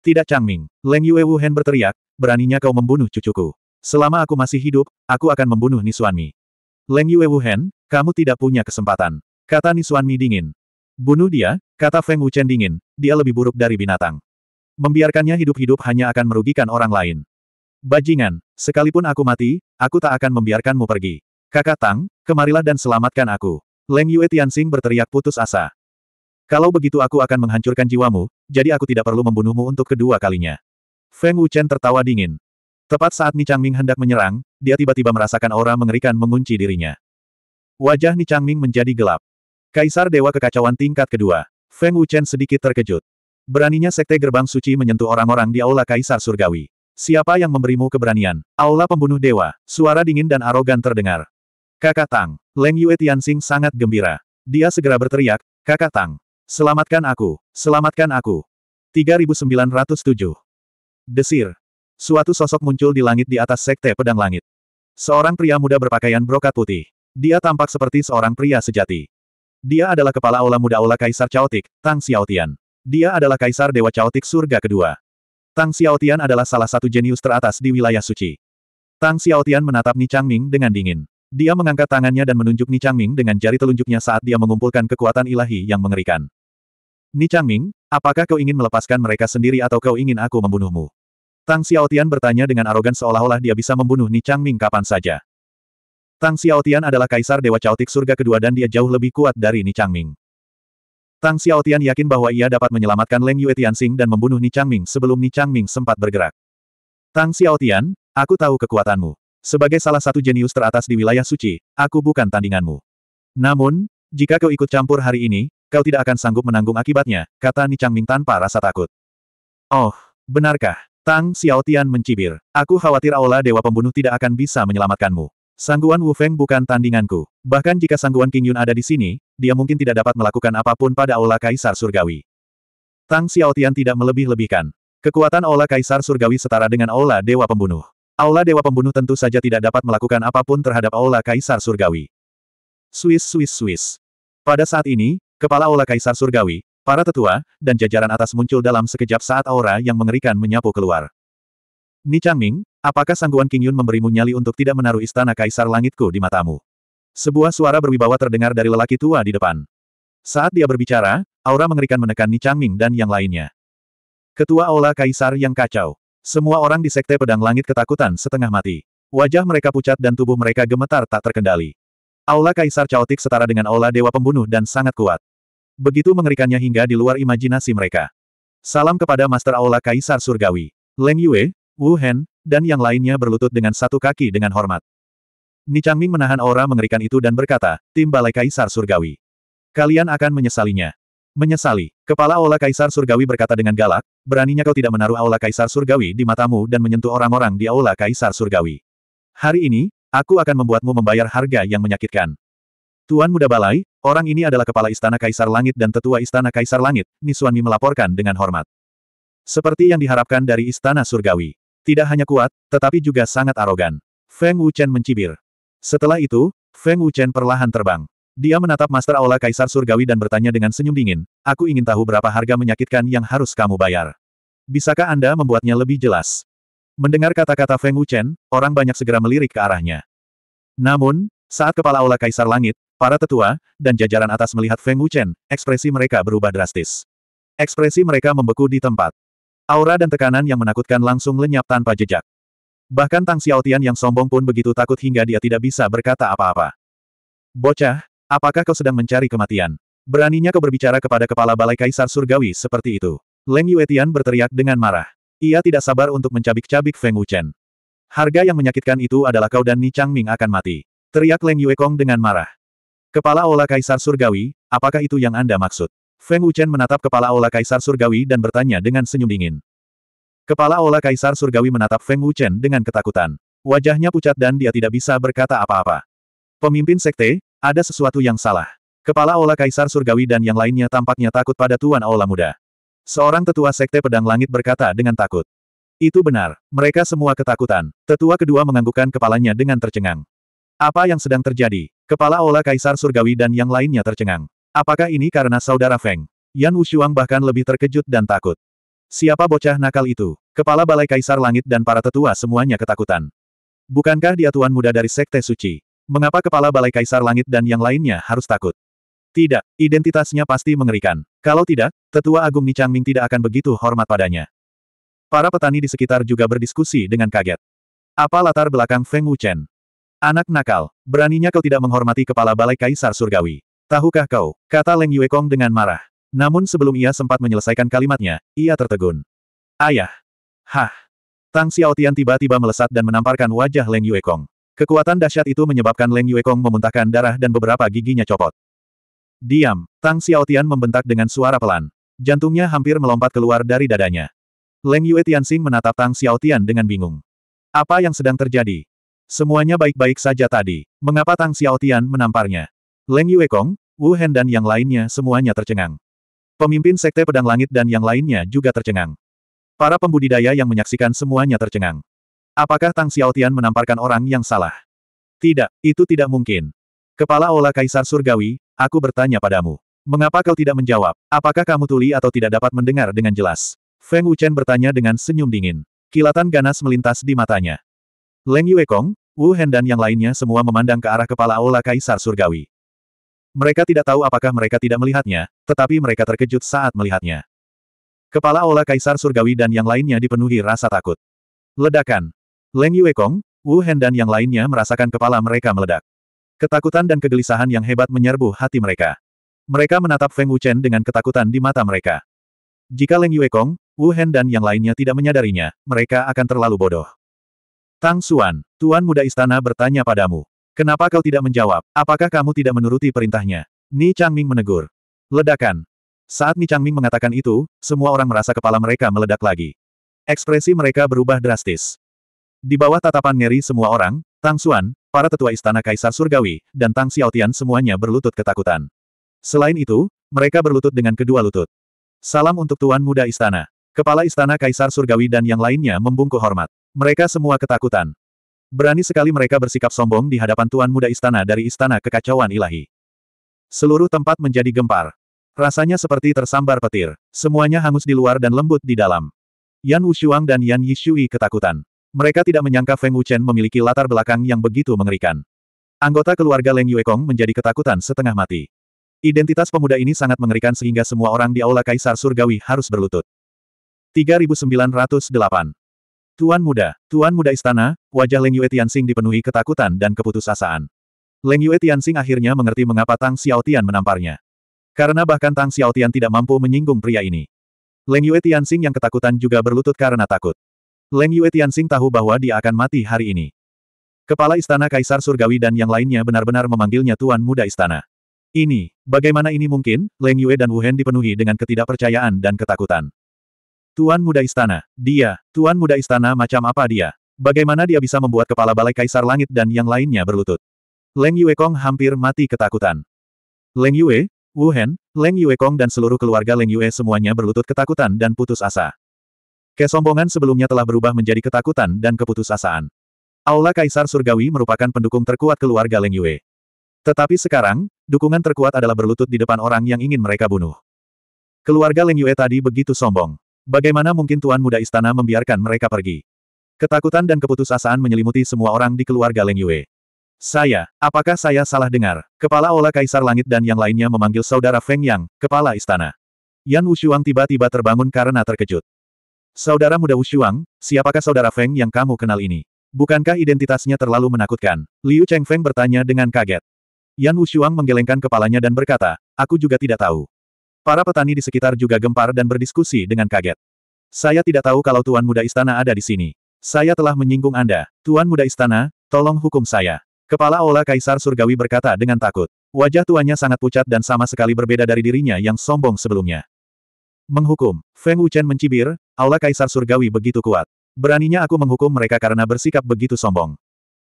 Tidak Changming, Leng Yue Wuhan berteriak, beraninya kau membunuh cucuku. Selama aku masih hidup, aku akan membunuh Ni Nisuanmi. Leng Yue Wuhan, kamu tidak punya kesempatan. Kata Ni Nisuanmi dingin. Bunuh dia, kata Feng Wuchen dingin, dia lebih buruk dari binatang. Membiarkannya hidup-hidup hanya akan merugikan orang lain. Bajingan, sekalipun aku mati, aku tak akan membiarkanmu pergi. Kakak Tang, kemarilah dan selamatkan aku. Leng Yue Tianxing berteriak putus asa. Kalau begitu aku akan menghancurkan jiwamu, jadi aku tidak perlu membunuhmu untuk kedua kalinya. Feng Wuchen tertawa dingin. Tepat saat Ni Changming hendak menyerang, dia tiba-tiba merasakan aura mengerikan mengunci dirinya. Wajah Ni Changming menjadi gelap. Kaisar Dewa Kekacauan tingkat kedua. Feng Wuchen sedikit terkejut. Beraninya Sekte Gerbang Suci menyentuh orang-orang di Aula Kaisar Surgawi. Siapa yang memberimu keberanian? Aula pembunuh dewa. Suara dingin dan arogan terdengar. Kakak Tang. Leng Yue Tianxing sangat gembira. Dia segera berteriak, Kakak Tang. Selamatkan aku. Selamatkan aku. 3907. Desir. Suatu sosok muncul di langit di atas sekte pedang langit. Seorang pria muda berpakaian brokat putih. Dia tampak seperti seorang pria sejati. Dia adalah kepala aula muda aula Kaisar Chaotik Tang Xiaotian. Dia adalah Kaisar Dewa Chaotik Surga Kedua. Tang Xiaotian adalah salah satu jenius teratas di wilayah suci. Tang Xiaotian menatap Ni Changming dengan dingin. Dia mengangkat tangannya dan menunjuk Ni Changming dengan jari telunjuknya saat dia mengumpulkan kekuatan ilahi yang mengerikan. Ni Changming, apakah kau ingin melepaskan mereka sendiri atau kau ingin aku membunuhmu? Tang Xiaotian bertanya dengan arogan seolah-olah dia bisa membunuh Ni Changming kapan saja. Tang Xiaotian adalah kaisar Dewa caotik surga kedua dan dia jauh lebih kuat dari Ni Changming. Tang Xiaotian yakin bahwa ia dapat menyelamatkan Leng Yue Tianxing dan membunuh Ni Changming sebelum Ni Changming sempat bergerak. Tang Xiaotian, aku tahu kekuatanmu. Sebagai salah satu jenius teratas di wilayah suci, aku bukan tandinganmu. Namun, jika kau ikut campur hari ini, kau tidak akan sanggup menanggung akibatnya, kata Ni Changming tanpa rasa takut. Oh, benarkah? Tang Xiaotian mencibir. Aku khawatir Aula Dewa Pembunuh tidak akan bisa menyelamatkanmu. Sangguan Wu Feng bukan tandinganku. Bahkan jika Sangguan King Yun ada di sini, dia mungkin tidak dapat melakukan apapun pada Aula Kaisar Surgawi. Tang Xiaotian tidak melebih-lebihkan. Kekuatan Aula Kaisar Surgawi setara dengan Aula Dewa Pembunuh. Aula Dewa Pembunuh tentu saja tidak dapat melakukan apapun terhadap Aula Kaisar Surgawi. Swiss Swiss Swiss. Pada saat ini, kepala Aula Kaisar Surgawi, para tetua, dan jajaran atas muncul dalam sekejap saat aura yang mengerikan menyapu keluar. Ni Changming, apakah sangguan King Yun memberimu nyali untuk tidak menaruh istana kaisar langitku di matamu? Sebuah suara berwibawa terdengar dari lelaki tua di depan. Saat dia berbicara, aura mengerikan menekan Ni Changming dan yang lainnya. Ketua Aula Kaisar yang kacau. Semua orang di Sekte Pedang Langit ketakutan setengah mati. Wajah mereka pucat dan tubuh mereka gemetar tak terkendali. Aula Kaisar caotik setara dengan Aula Dewa Pembunuh dan sangat kuat. Begitu mengerikannya hingga di luar imajinasi mereka. Salam kepada Master Aula Kaisar Surgawi. Leng Yue, Wu Hen, dan yang lainnya berlutut dengan satu kaki dengan hormat. Ni Changming menahan aura mengerikan itu dan berkata, tim Balai Kaisar Surgawi. Kalian akan menyesalinya. Menyesali. Kepala Aula Kaisar Surgawi berkata dengan galak, beraninya kau tidak menaruh Aula Kaisar Surgawi di matamu dan menyentuh orang-orang di Aula Kaisar Surgawi. Hari ini, aku akan membuatmu membayar harga yang menyakitkan. Tuan Muda Balai, orang ini adalah kepala Istana Kaisar Langit dan tetua Istana Kaisar Langit, Nisuanmi melaporkan dengan hormat. Seperti yang diharapkan dari Istana Surgawi. Tidak hanya kuat, tetapi juga sangat arogan. Feng Wuchen mencibir. Setelah itu, Feng Wuchen perlahan terbang. Dia menatap Master Aula Kaisar Surgawi dan bertanya dengan senyum dingin, aku ingin tahu berapa harga menyakitkan yang harus kamu bayar. Bisakah Anda membuatnya lebih jelas? Mendengar kata-kata Feng Wuchen, orang banyak segera melirik ke arahnya. Namun, saat Kepala Aula Kaisar Langit, para tetua, dan jajaran atas melihat Feng Wuchen, ekspresi mereka berubah drastis. Ekspresi mereka membeku di tempat. Aura dan tekanan yang menakutkan langsung lenyap tanpa jejak. Bahkan Tang Xiaotian yang sombong pun begitu takut hingga dia tidak bisa berkata apa-apa. Bocah, apakah kau sedang mencari kematian? Beraninya kau berbicara kepada kepala balai kaisar surgawi seperti itu. Leng Yuetian berteriak dengan marah. Ia tidak sabar untuk mencabik-cabik Feng Wuchen. Harga yang menyakitkan itu adalah kau dan Ni Changming akan mati. Teriak Leng Kong dengan marah. Kepala Ola Kaisar Surgawi, apakah itu yang Anda maksud? Feng Wuchen menatap kepala Aula Kaisar Surgawi dan bertanya dengan senyum dingin. Kepala Aula Kaisar Surgawi menatap Feng Wuchen dengan ketakutan. Wajahnya pucat dan dia tidak bisa berkata apa-apa. Pemimpin sekte, ada sesuatu yang salah. Kepala Aula Kaisar Surgawi dan yang lainnya tampaknya takut pada Tuan Aula Muda. Seorang tetua sekte pedang langit berkata dengan takut. Itu benar, mereka semua ketakutan. Tetua kedua menganggukkan kepalanya dengan tercengang. Apa yang sedang terjadi? Kepala Aula Kaisar Surgawi dan yang lainnya tercengang. Apakah ini karena saudara Feng? Yan Wushuang bahkan lebih terkejut dan takut. Siapa bocah nakal itu? Kepala Balai Kaisar Langit dan para tetua semuanya ketakutan. Bukankah dia tuan muda dari Sekte Suci? Mengapa kepala Balai Kaisar Langit dan yang lainnya harus takut? Tidak, identitasnya pasti mengerikan. Kalau tidak, tetua Agung Ni Ming tidak akan begitu hormat padanya. Para petani di sekitar juga berdiskusi dengan kaget. Apa latar belakang Feng Wuchen? Anak nakal, beraninya kau tidak menghormati kepala balai kaisar surgawi. Tahukah kau, kata Leng Yuekong dengan marah. Namun sebelum ia sempat menyelesaikan kalimatnya, ia tertegun. Ayah! Hah! Tang Xiaotian tiba-tiba melesat dan menamparkan wajah Leng Yuekong. Kekuatan dahsyat itu menyebabkan Leng Yuekong memuntahkan darah dan beberapa giginya copot. Diam, Tang Xiaotian membentak dengan suara pelan. Jantungnya hampir melompat keluar dari dadanya. Leng Yue Tianxing menatap Tang Xiaotian dengan bingung. Apa yang sedang terjadi? Semuanya baik-baik saja tadi. Mengapa Tang Xiaotian menamparnya? Leng Yuekong, Wu Hen dan yang lainnya semuanya tercengang. Pemimpin Sekte Pedang Langit dan yang lainnya juga tercengang. Para pembudidaya yang menyaksikan semuanya tercengang. Apakah Tang Xiaotian menamparkan orang yang salah? Tidak, itu tidak mungkin. Kepala Ola Kaisar Surgawi, aku bertanya padamu. Mengapa kau tidak menjawab? Apakah kamu tuli atau tidak dapat mendengar dengan jelas? Feng Wuchen bertanya dengan senyum dingin. Kilatan ganas melintas di matanya. Leng Yuekong, Wu Hen dan yang lainnya semua memandang ke arah kepala Ola Kaisar Surgawi. Mereka tidak tahu apakah mereka tidak melihatnya, tetapi mereka terkejut saat melihatnya. Kepala Aula Kaisar Surgawi dan yang lainnya dipenuhi rasa takut. Ledakan. Leng Yuekong, Wu Hen dan yang lainnya merasakan kepala mereka meledak. Ketakutan dan kegelisahan yang hebat menyerbu hati mereka. Mereka menatap Feng Wuchen dengan ketakutan di mata mereka. Jika Leng Yuekong, Wu Hen dan yang lainnya tidak menyadarinya, mereka akan terlalu bodoh. Tang Suan, Tuan Muda Istana bertanya padamu. Kenapa kau tidak menjawab? Apakah kamu tidak menuruti perintahnya? Ni Changming menegur. Ledakan. Saat Ni Changming mengatakan itu, semua orang merasa kepala mereka meledak lagi. Ekspresi mereka berubah drastis. Di bawah tatapan ngeri semua orang, Tang Xuan, para tetua istana kaisar surgawi, dan Tang Xiaotian semuanya berlutut ketakutan. Selain itu, mereka berlutut dengan kedua lutut. Salam untuk Tuan Muda Istana. Kepala Istana Kaisar Surgawi dan yang lainnya membungkuk hormat. Mereka semua ketakutan. Berani sekali mereka bersikap sombong di hadapan Tuan Muda Istana dari Istana Kekacauan Ilahi. Seluruh tempat menjadi gempar. Rasanya seperti tersambar petir. Semuanya hangus di luar dan lembut di dalam. Yan Wushuang dan Yan Yishui ketakutan. Mereka tidak menyangka Feng Wuchen memiliki latar belakang yang begitu mengerikan. Anggota keluarga Leng Yuekong menjadi ketakutan setengah mati. Identitas pemuda ini sangat mengerikan sehingga semua orang di Aula Kaisar Surgawi harus berlutut. 3908 Tuan muda, tuan muda istana, wajah Leng Yue Tianxing dipenuhi ketakutan dan keputusasaan. Leng Yue Tianxing akhirnya mengerti mengapa Tang Xiaotian menamparnya. Karena bahkan Tang Xiaotian tidak mampu menyinggung pria ini. Leng Yue Tianxing yang ketakutan juga berlutut karena takut. Leng Yue Tianxing tahu bahwa dia akan mati hari ini. Kepala Istana Kaisar Surgawi dan yang lainnya benar-benar memanggilnya Tuan Muda Istana. Ini, bagaimana ini mungkin? Leng Yue dan Wu Hen dipenuhi dengan ketidakpercayaan dan ketakutan. Tuan Muda Istana. Dia, Tuan Muda Istana macam apa dia? Bagaimana dia bisa membuat kepala balai kaisar langit dan yang lainnya berlutut? Leng Yue Kong hampir mati ketakutan. Leng Yue, Wu Hen, Leng Kong dan seluruh keluarga Leng Yue semuanya berlutut ketakutan dan putus asa. Kesombongan sebelumnya telah berubah menjadi ketakutan dan keputusasaan. Aula Kaisar Surgawi merupakan pendukung terkuat keluarga Leng Yue. Tetapi sekarang, dukungan terkuat adalah berlutut di depan orang yang ingin mereka bunuh. Keluarga Leng Yue tadi begitu sombong. Bagaimana mungkin tuan muda istana membiarkan mereka pergi? Ketakutan dan keputusasaan menyelimuti semua orang di keluarga Leng Yue. Saya, apakah saya salah dengar? Kepala Ola Kaisar Langit dan yang lainnya memanggil saudara Feng Yang, kepala istana. Yan Wushuang tiba-tiba terbangun karena terkejut. Saudara muda Wushuang, siapakah saudara Feng yang kamu kenal ini? Bukankah identitasnya terlalu menakutkan? Liu Cheng Feng bertanya dengan kaget. Yan Wushuang menggelengkan kepalanya dan berkata, aku juga tidak tahu. Para petani di sekitar juga gempar dan berdiskusi dengan kaget. Saya tidak tahu kalau Tuan Muda Istana ada di sini. Saya telah menyinggung Anda. Tuan Muda Istana, tolong hukum saya. Kepala Aula Kaisar Surgawi berkata dengan takut. Wajah tuannya sangat pucat dan sama sekali berbeda dari dirinya yang sombong sebelumnya. Menghukum. Feng Wuchen mencibir, Aula Kaisar Surgawi begitu kuat. Beraninya aku menghukum mereka karena bersikap begitu sombong.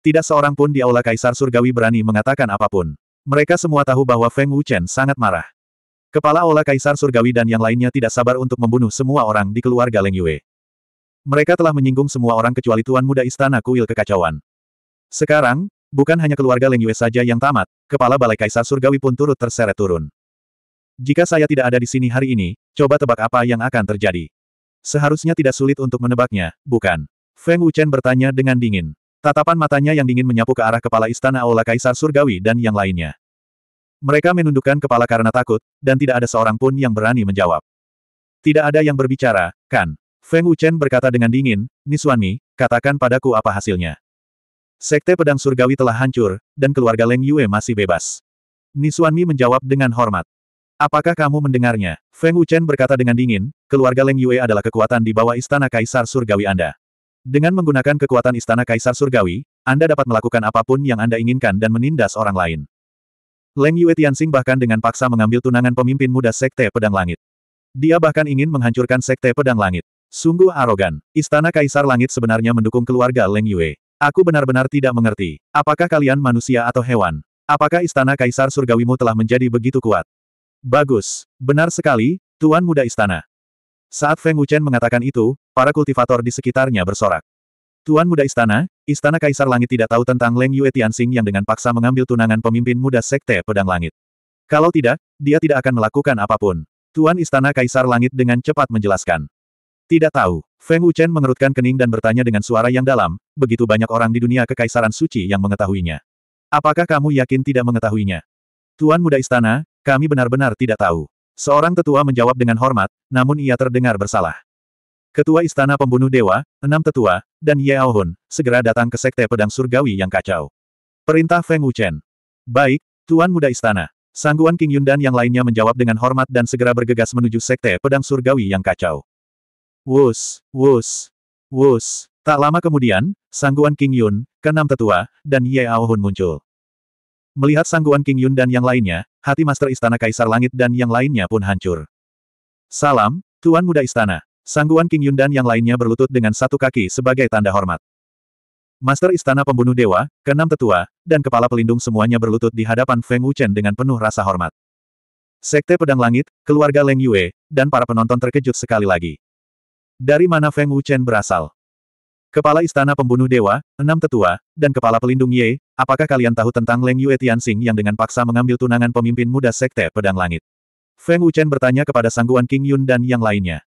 Tidak seorang pun di Aula Kaisar Surgawi berani mengatakan apapun. Mereka semua tahu bahwa Feng Wuchen sangat marah. Kepala Ola Kaisar Surgawi dan yang lainnya tidak sabar untuk membunuh semua orang di keluarga Leng Yue. Mereka telah menyinggung semua orang kecuali Tuan Muda Istana Kuil Kekacauan. Sekarang, bukan hanya keluarga Leng Yue saja yang tamat, kepala Balai Kaisar Surgawi pun turut terseret turun. Jika saya tidak ada di sini hari ini, coba tebak apa yang akan terjadi. Seharusnya tidak sulit untuk menebaknya, bukan? Feng Wuchen bertanya dengan dingin. Tatapan matanya yang dingin menyapu ke arah kepala istana Ola Kaisar Surgawi dan yang lainnya. Mereka menundukkan kepala karena takut, dan tidak ada seorang pun yang berani menjawab. Tidak ada yang berbicara, kan? Feng Wuchen berkata dengan dingin, Nisuanmi, katakan padaku apa hasilnya. Sekte pedang surgawi telah hancur, dan keluarga Leng Yue masih bebas. Nisuanmi menjawab dengan hormat. Apakah kamu mendengarnya? Feng Wuchen berkata dengan dingin, keluarga Leng Yue adalah kekuatan di bawah istana kaisar surgawi Anda. Dengan menggunakan kekuatan istana kaisar surgawi, Anda dapat melakukan apapun yang Anda inginkan dan menindas orang lain. Leng Yue Tianxing bahkan dengan paksa mengambil tunangan pemimpin muda Sekte Pedang Langit. Dia bahkan ingin menghancurkan Sekte Pedang Langit. Sungguh arogan. Istana Kaisar Langit sebenarnya mendukung keluarga Leng Yue. Aku benar-benar tidak mengerti. Apakah kalian manusia atau hewan? Apakah Istana Kaisar Surgawimu telah menjadi begitu kuat? Bagus. Benar sekali, Tuan Muda Istana. Saat Feng Wuchen mengatakan itu, para kultivator di sekitarnya bersorak. Tuan Muda Istana, Istana Kaisar Langit tidak tahu tentang Leng Yue Tianxing yang dengan paksa mengambil tunangan pemimpin muda Sekte Pedang Langit. Kalau tidak, dia tidak akan melakukan apapun. Tuan Istana Kaisar Langit dengan cepat menjelaskan. Tidak tahu. Feng Wuchen mengerutkan kening dan bertanya dengan suara yang dalam, begitu banyak orang di dunia kekaisaran suci yang mengetahuinya. Apakah kamu yakin tidak mengetahuinya? Tuan Muda Istana, kami benar-benar tidak tahu. Seorang tetua menjawab dengan hormat, namun ia terdengar bersalah. Ketua Istana Pembunuh Dewa, Enam Tetua, dan Ye Hun, segera datang ke Sekte Pedang Surgawi yang kacau. Perintah Feng Wuchen. Baik, Tuan Muda Istana. Sangguan King Yun dan yang lainnya menjawab dengan hormat dan segera bergegas menuju Sekte Pedang Surgawi yang kacau. Wus, wus, wus. Tak lama kemudian, Sangguan King Yun, Kenam tetua, dan Ye Ao Hun muncul. Melihat Sangguan King Yun dan yang lainnya, hati Master Istana Kaisar Langit dan yang lainnya pun hancur. Salam, Tuan Muda Istana. Sangguan King Yun dan yang lainnya berlutut dengan satu kaki sebagai tanda hormat. Master Istana Pembunuh Dewa, keenam tetua, dan kepala pelindung semuanya berlutut di hadapan Feng Wuchen dengan penuh rasa hormat. Sekte Pedang Langit, keluarga Leng Yue, dan para penonton terkejut sekali lagi. Dari mana Feng Wuchen berasal? Kepala Istana Pembunuh Dewa, enam tetua, dan kepala pelindung Ye, apakah kalian tahu tentang Leng Yue Tianxing yang dengan paksa mengambil tunangan pemimpin muda Sekte Pedang Langit? Feng Wuchen bertanya kepada Sangguan King Yun dan yang lainnya.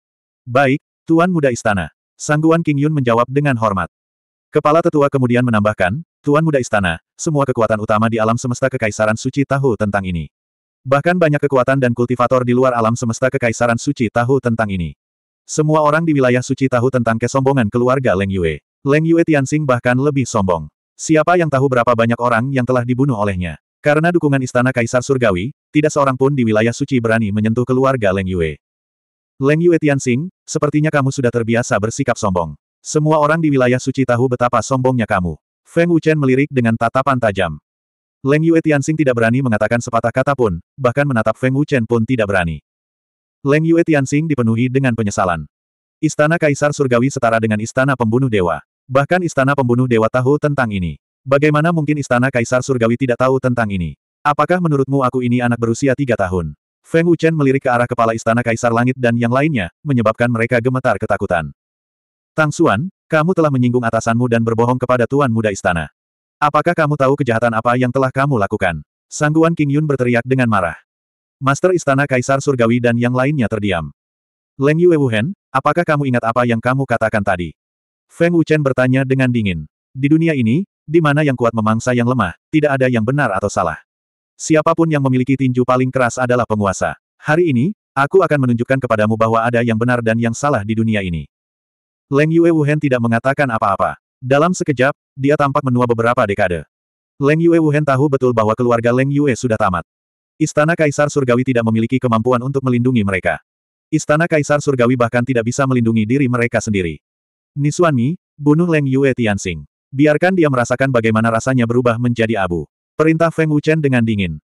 Baik, Tuan Muda Istana. Sangguan King Yun menjawab dengan hormat. Kepala tetua kemudian menambahkan, Tuan Muda Istana, semua kekuatan utama di alam semesta Kekaisaran Suci tahu tentang ini. Bahkan banyak kekuatan dan kultivator di luar alam semesta Kekaisaran Suci tahu tentang ini. Semua orang di wilayah suci tahu tentang kesombongan keluarga Leng Yue. Leng Yue Tianxing bahkan lebih sombong. Siapa yang tahu berapa banyak orang yang telah dibunuh olehnya? Karena dukungan Istana Kaisar Surgawi, tidak seorang pun di wilayah suci berani menyentuh keluarga Leng Yue. Leng Yue Tianxing, sepertinya kamu sudah terbiasa bersikap sombong. Semua orang di wilayah suci tahu betapa sombongnya kamu. Feng Wuchen melirik dengan tatapan tajam. Leng Yue Tianxing tidak berani mengatakan sepatah kata pun, bahkan menatap Feng Wuchen pun tidak berani. Leng Yue Tianxing dipenuhi dengan penyesalan. Istana Kaisar Surgawi setara dengan Istana Pembunuh Dewa. Bahkan Istana Pembunuh Dewa tahu tentang ini. Bagaimana mungkin Istana Kaisar Surgawi tidak tahu tentang ini? Apakah menurutmu aku ini anak berusia tiga tahun? Feng Wuchen melirik ke arah kepala istana Kaisar Langit dan yang lainnya, menyebabkan mereka gemetar ketakutan. Tang Suan, kamu telah menyinggung atasanmu dan berbohong kepada Tuan Muda Istana. Apakah kamu tahu kejahatan apa yang telah kamu lakukan? Sangguan King Yun berteriak dengan marah. Master Istana Kaisar Surgawi dan yang lainnya terdiam. Leng Yue Wuhen, apakah kamu ingat apa yang kamu katakan tadi? Feng Wuchen bertanya dengan dingin. Di dunia ini, di mana yang kuat memangsa yang lemah, tidak ada yang benar atau salah. Siapapun yang memiliki tinju paling keras adalah penguasa. Hari ini, aku akan menunjukkan kepadamu bahwa ada yang benar dan yang salah di dunia ini. Leng Yue Wuhen tidak mengatakan apa-apa. Dalam sekejap, dia tampak menua beberapa dekade. Leng Yue Wuhen tahu betul bahwa keluarga Leng Yue sudah tamat. Istana Kaisar Surgawi tidak memiliki kemampuan untuk melindungi mereka. Istana Kaisar Surgawi bahkan tidak bisa melindungi diri mereka sendiri. Nisuan Mi, bunuh Leng Yue Tianxing. Biarkan dia merasakan bagaimana rasanya berubah menjadi abu. Perintah Feng Wuchen dengan dingin.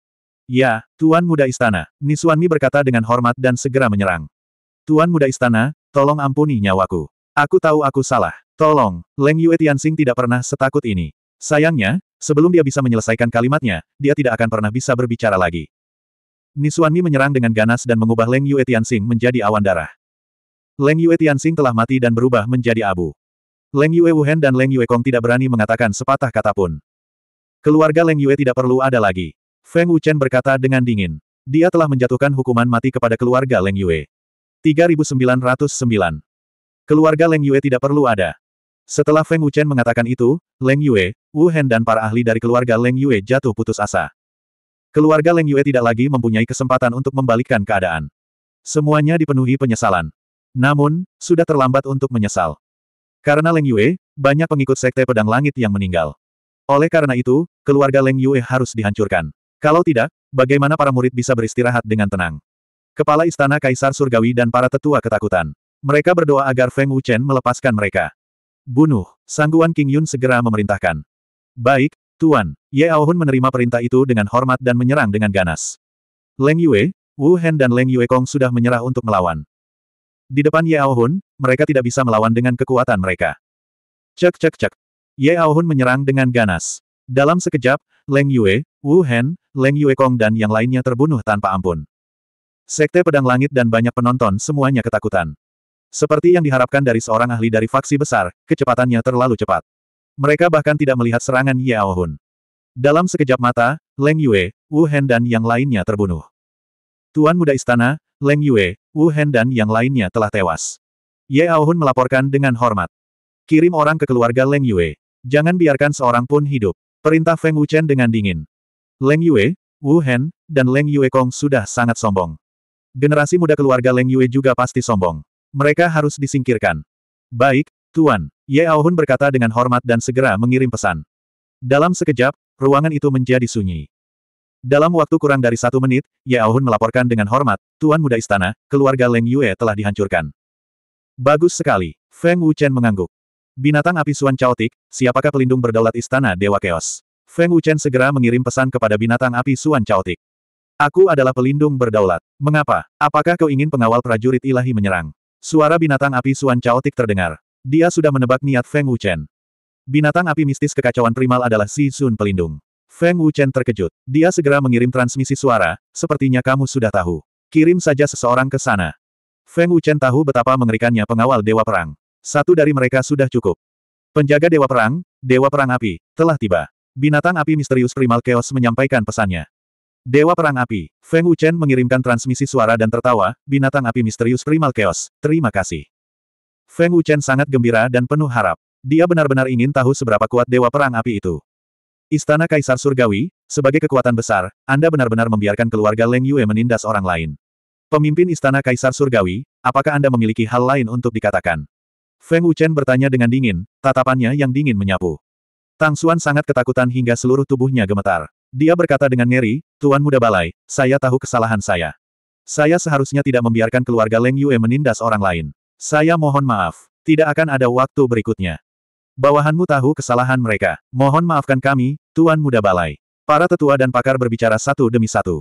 Ya, Tuan Muda Istana, Mi berkata dengan hormat dan segera menyerang. Tuan Muda Istana, tolong ampuni nyawaku. Aku tahu aku salah. Tolong, Leng Yue Tianxing tidak pernah setakut ini. Sayangnya, sebelum dia bisa menyelesaikan kalimatnya, dia tidak akan pernah bisa berbicara lagi. Mi menyerang dengan ganas dan mengubah Leng Yue Tianxing menjadi awan darah. Leng Yue Tianxing telah mati dan berubah menjadi abu. Leng Yue Wuhan dan Leng Yue Kong tidak berani mengatakan sepatah kata pun. Keluarga Leng Yue tidak perlu ada lagi. Feng Wuchen berkata dengan dingin. Dia telah menjatuhkan hukuman mati kepada keluarga Leng Yue. 3909. Keluarga Leng Yue tidak perlu ada. Setelah Feng Wuchen mengatakan itu, Leng Yue, Wu Hen dan para ahli dari keluarga Leng Yue jatuh putus asa. Keluarga Leng Yue tidak lagi mempunyai kesempatan untuk membalikkan keadaan. Semuanya dipenuhi penyesalan. Namun, sudah terlambat untuk menyesal. Karena Leng Yue, banyak pengikut sekte pedang langit yang meninggal. Oleh karena itu, keluarga Leng Yue harus dihancurkan. Kalau tidak, bagaimana para murid bisa beristirahat dengan tenang? Kepala Istana Kaisar Surgawi dan para tetua ketakutan. Mereka berdoa agar Feng Wuchen melepaskan mereka. Bunuh, sangguan King Yun segera memerintahkan. Baik, Tuan, Ye Aohun menerima perintah itu dengan hormat dan menyerang dengan ganas. Leng Yue, Wu Hen dan Leng Yue Kong sudah menyerah untuk melawan. Di depan Ye Aohun, mereka tidak bisa melawan dengan kekuatan mereka. Cek cek cek, Ye Aohun menyerang dengan ganas. Dalam sekejap, Leng Yue, Wu Hen, Leng Yue Kong dan yang lainnya terbunuh tanpa ampun. Sekte Pedang Langit dan banyak penonton semuanya ketakutan. Seperti yang diharapkan dari seorang ahli dari faksi besar, kecepatannya terlalu cepat. Mereka bahkan tidak melihat serangan Ye Aohun. Dalam sekejap mata, Leng Yue, Wu Hen dan yang lainnya terbunuh. Tuan Muda Istana, Leng Yue, Wu Hen dan yang lainnya telah tewas. Ye Aohun melaporkan dengan hormat. Kirim orang ke keluarga Leng Yue. Jangan biarkan seorang pun hidup. Perintah Feng Wuchen dengan dingin. Leng Yue, Wu Hen, dan Leng Yue Kong sudah sangat sombong. Generasi muda keluarga Leng Yue juga pasti sombong. Mereka harus disingkirkan. Baik, Tuan, Ye Aohun berkata dengan hormat dan segera mengirim pesan. Dalam sekejap, ruangan itu menjadi sunyi. Dalam waktu kurang dari satu menit, Ye Aohun melaporkan dengan hormat, Tuan Muda Istana, keluarga Leng Yue telah dihancurkan. Bagus sekali, Feng Wuchen mengangguk. Binatang api Suan Chaotic, siapakah pelindung berdaulat istana Dewa Chaos? Feng Wuchen segera mengirim pesan kepada binatang api Suan Chaotic. Aku adalah pelindung berdaulat. Mengapa? Apakah kau ingin pengawal prajurit ilahi menyerang? Suara binatang api Suan Chaotic terdengar. Dia sudah menebak niat Feng Wuchen. Binatang api mistis kekacauan primal adalah Si Sun pelindung. Feng Wuchen terkejut. Dia segera mengirim transmisi suara, sepertinya kamu sudah tahu. Kirim saja seseorang ke sana. Feng Wuchen tahu betapa mengerikannya pengawal Dewa Perang. Satu dari mereka sudah cukup. Penjaga Dewa Perang, Dewa Perang Api, telah tiba. Binatang api misterius Primal Chaos menyampaikan pesannya. Dewa Perang Api, Feng Wuchen mengirimkan transmisi suara dan tertawa, binatang api misterius Primal Chaos, terima kasih. Feng Wuchen sangat gembira dan penuh harap. Dia benar-benar ingin tahu seberapa kuat Dewa Perang Api itu. Istana Kaisar Surgawi, sebagai kekuatan besar, Anda benar-benar membiarkan keluarga Leng Yue menindas orang lain. Pemimpin Istana Kaisar Surgawi, apakah Anda memiliki hal lain untuk dikatakan? Feng Wuchen bertanya dengan dingin, tatapannya yang dingin menyapu. Tang Suan sangat ketakutan hingga seluruh tubuhnya gemetar. Dia berkata dengan ngeri, Tuan Muda Balai, saya tahu kesalahan saya. Saya seharusnya tidak membiarkan keluarga Leng Yue menindas orang lain. Saya mohon maaf. Tidak akan ada waktu berikutnya. Bawahanmu tahu kesalahan mereka. Mohon maafkan kami, Tuan Muda Balai. Para tetua dan pakar berbicara satu demi satu.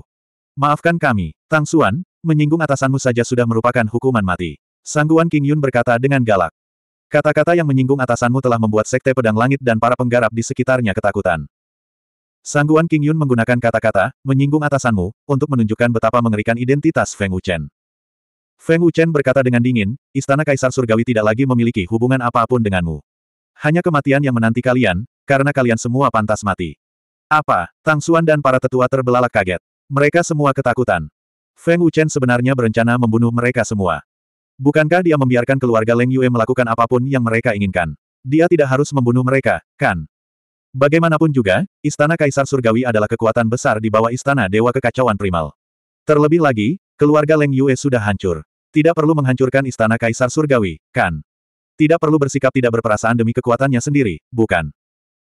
Maafkan kami, Tang Suan, menyinggung atasanmu saja sudah merupakan hukuman mati. Sangguan King Yun berkata dengan galak. Kata-kata yang menyinggung atasanmu telah membuat sekte pedang langit dan para penggarap di sekitarnya ketakutan. Sangguan King Yun menggunakan kata-kata, menyinggung atasanmu, untuk menunjukkan betapa mengerikan identitas Feng Wuchen. Feng Wuchen berkata dengan dingin, Istana Kaisar Surgawi tidak lagi memiliki hubungan apapun denganmu. Hanya kematian yang menanti kalian, karena kalian semua pantas mati. Apa? Tang Xuan dan para tetua terbelalak kaget. Mereka semua ketakutan. Feng Wuchen sebenarnya berencana membunuh mereka semua. Bukankah dia membiarkan keluarga Leng Yue melakukan apapun yang mereka inginkan? Dia tidak harus membunuh mereka, kan? Bagaimanapun juga, Istana Kaisar Surgawi adalah kekuatan besar di bawah Istana Dewa Kekacauan Primal. Terlebih lagi, keluarga Leng Yue sudah hancur. Tidak perlu menghancurkan Istana Kaisar Surgawi, kan? Tidak perlu bersikap tidak berperasaan demi kekuatannya sendiri, bukan?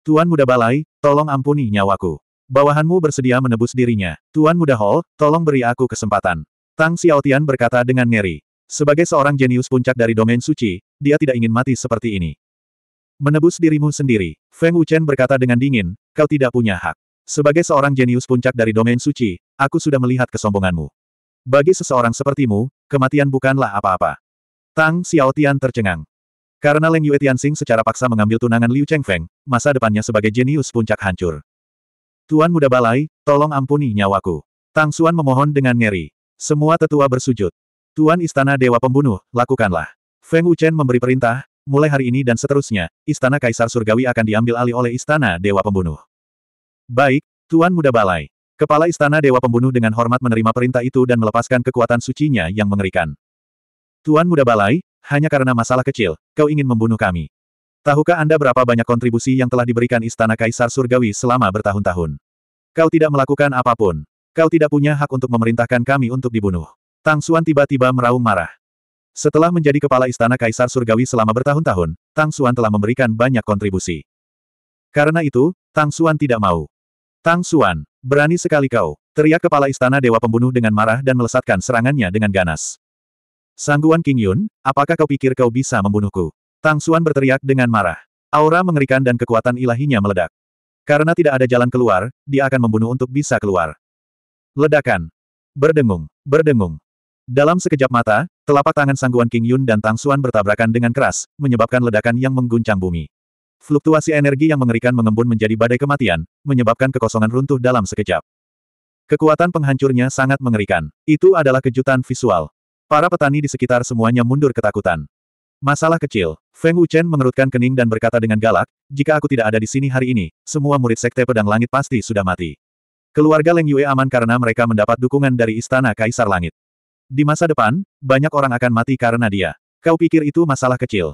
Tuan Muda Balai, tolong ampuni nyawaku. Bawahanmu bersedia menebus dirinya. Tuan Muda Hall, tolong beri aku kesempatan. Tang Xiaotian berkata dengan ngeri. Sebagai seorang jenius puncak dari domain suci, dia tidak ingin mati seperti ini. Menebus dirimu sendiri, Feng Wuchen berkata dengan dingin, kau tidak punya hak. Sebagai seorang jenius puncak dari domain suci, aku sudah melihat kesombonganmu. Bagi seseorang sepertimu, kematian bukanlah apa-apa. Tang Xiaotian tercengang. Karena Leng Yue Tianxing secara paksa mengambil tunangan Liu Chengfeng, masa depannya sebagai jenius puncak hancur. Tuan muda balai, tolong ampuni nyawaku. Tang Xuan memohon dengan ngeri. Semua tetua bersujud. Tuan Istana Dewa Pembunuh, lakukanlah. Feng Wuchen memberi perintah, mulai hari ini dan seterusnya, Istana Kaisar Surgawi akan diambil alih oleh Istana Dewa Pembunuh. Baik, Tuan Muda Balai. Kepala Istana Dewa Pembunuh dengan hormat menerima perintah itu dan melepaskan kekuatan sucinya yang mengerikan. Tuan Muda Balai, hanya karena masalah kecil, kau ingin membunuh kami. Tahukah Anda berapa banyak kontribusi yang telah diberikan Istana Kaisar Surgawi selama bertahun-tahun? Kau tidak melakukan apapun. Kau tidak punya hak untuk memerintahkan kami untuk dibunuh. Tang Suan tiba-tiba meraung marah. Setelah menjadi kepala istana Kaisar Surgawi selama bertahun-tahun, Tang Suan telah memberikan banyak kontribusi. Karena itu, Tang Suan tidak mau. Tang Suan, berani sekali kau, teriak kepala istana Dewa Pembunuh dengan marah dan melesatkan serangannya dengan ganas. Sangguan King Yun, apakah kau pikir kau bisa membunuhku? Tang Suan berteriak dengan marah. Aura mengerikan dan kekuatan ilahinya meledak. Karena tidak ada jalan keluar, dia akan membunuh untuk bisa keluar. Ledakan. Berdengung, berdengung, dalam sekejap mata, telapak tangan sangguan King Yun dan Tang Xuan bertabrakan dengan keras, menyebabkan ledakan yang mengguncang bumi. Fluktuasi energi yang mengerikan mengembun menjadi badai kematian, menyebabkan kekosongan runtuh dalam sekejap. Kekuatan penghancurnya sangat mengerikan. Itu adalah kejutan visual. Para petani di sekitar semuanya mundur ketakutan. Masalah kecil. Feng Wuchen mengerutkan kening dan berkata dengan galak, jika aku tidak ada di sini hari ini, semua murid Sekte Pedang Langit pasti sudah mati. Keluarga Leng Yue aman karena mereka mendapat dukungan dari Istana Kaisar Langit. Di masa depan, banyak orang akan mati karena dia. Kau pikir itu masalah kecil.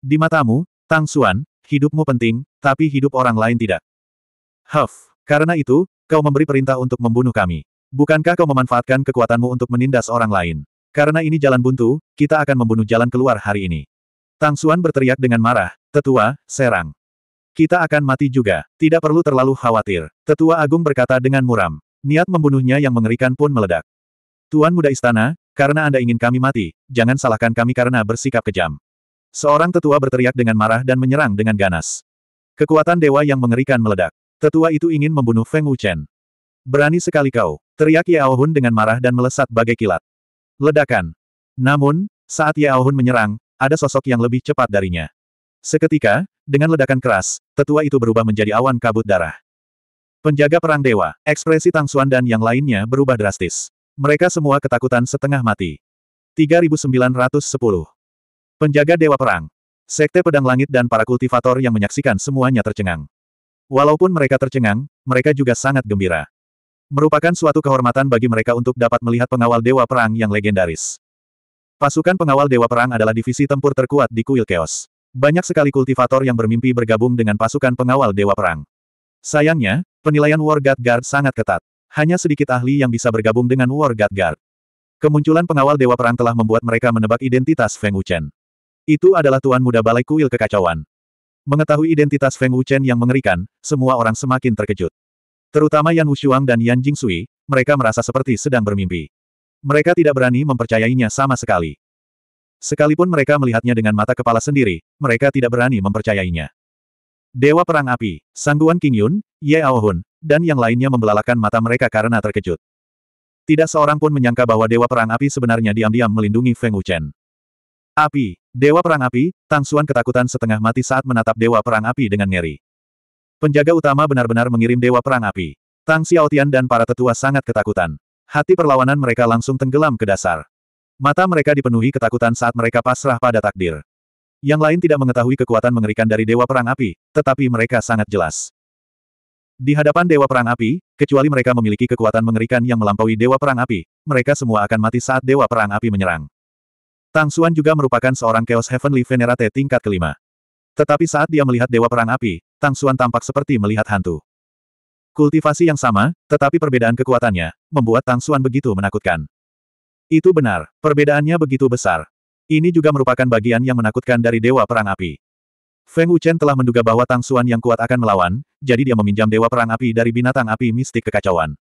Di matamu, Tang Suan, hidupmu penting, tapi hidup orang lain tidak. Huff, karena itu, kau memberi perintah untuk membunuh kami. Bukankah kau memanfaatkan kekuatanmu untuk menindas orang lain? Karena ini jalan buntu, kita akan membunuh jalan keluar hari ini. Tang Suan berteriak dengan marah, tetua, serang. Kita akan mati juga, tidak perlu terlalu khawatir. Tetua Agung berkata dengan muram. Niat membunuhnya yang mengerikan pun meledak. Tuan Muda Istana, karena Anda ingin kami mati, jangan salahkan kami karena bersikap kejam. Seorang tetua berteriak dengan marah dan menyerang dengan ganas. Kekuatan dewa yang mengerikan meledak. Tetua itu ingin membunuh Feng Wuchen. Berani sekali kau, teriak Yao Hun dengan marah dan melesat bagai kilat. Ledakan. Namun, saat Yao Hun menyerang, ada sosok yang lebih cepat darinya. Seketika, dengan ledakan keras, tetua itu berubah menjadi awan kabut darah. Penjaga perang dewa, ekspresi Tang Xuan dan yang lainnya berubah drastis. Mereka semua ketakutan setengah mati. 3910. Penjaga Dewa Perang. Sekte Pedang Langit dan para kultivator yang menyaksikan semuanya tercengang. Walaupun mereka tercengang, mereka juga sangat gembira. Merupakan suatu kehormatan bagi mereka untuk dapat melihat pengawal Dewa Perang yang legendaris. Pasukan pengawal Dewa Perang adalah divisi tempur terkuat di kuil Chaos. Banyak sekali kultivator yang bermimpi bergabung dengan pasukan pengawal Dewa Perang. Sayangnya, penilaian War God Guard sangat ketat. Hanya sedikit ahli yang bisa bergabung dengan War God Guard. Kemunculan pengawal Dewa Perang telah membuat mereka menebak identitas Feng Wuchen. Itu adalah Tuan Muda Balai Kuil Kekacauan. Mengetahui identitas Feng Wuchen yang mengerikan, semua orang semakin terkejut. Terutama Yan Wushuang dan Yan Jingsui, mereka merasa seperti sedang bermimpi. Mereka tidak berani mempercayainya sama sekali. Sekalipun mereka melihatnya dengan mata kepala sendiri, mereka tidak berani mempercayainya. Dewa Perang Api, Sangguan King Yun, Ye Aohun, dan yang lainnya membelalakan mata mereka karena terkejut. Tidak seorang pun menyangka bahwa Dewa Perang Api sebenarnya diam-diam melindungi Feng Wuchen. Api, Dewa Perang Api, Tang Xuan ketakutan setengah mati saat menatap Dewa Perang Api dengan ngeri. Penjaga utama benar-benar mengirim Dewa Perang Api. Tang Xiaotian dan para tetua sangat ketakutan. Hati perlawanan mereka langsung tenggelam ke dasar. Mata mereka dipenuhi ketakutan saat mereka pasrah pada takdir. Yang lain tidak mengetahui kekuatan mengerikan dari Dewa Perang Api, tetapi mereka sangat jelas. Di hadapan Dewa Perang Api, kecuali mereka memiliki kekuatan mengerikan yang melampaui Dewa Perang Api, mereka semua akan mati saat Dewa Perang Api menyerang. Tang Xuan juga merupakan seorang Chaos Heavenly Venerate tingkat kelima. Tetapi saat dia melihat Dewa Perang Api, Tang Xuan tampak seperti melihat hantu. Kultivasi yang sama, tetapi perbedaan kekuatannya, membuat Tang Xuan begitu menakutkan. Itu benar, perbedaannya begitu besar. Ini juga merupakan bagian yang menakutkan dari Dewa Perang Api. Feng Wuchen telah menduga bahwa Tang Suan yang kuat akan melawan, jadi dia meminjam Dewa Perang Api dari binatang api mistik kekacauan.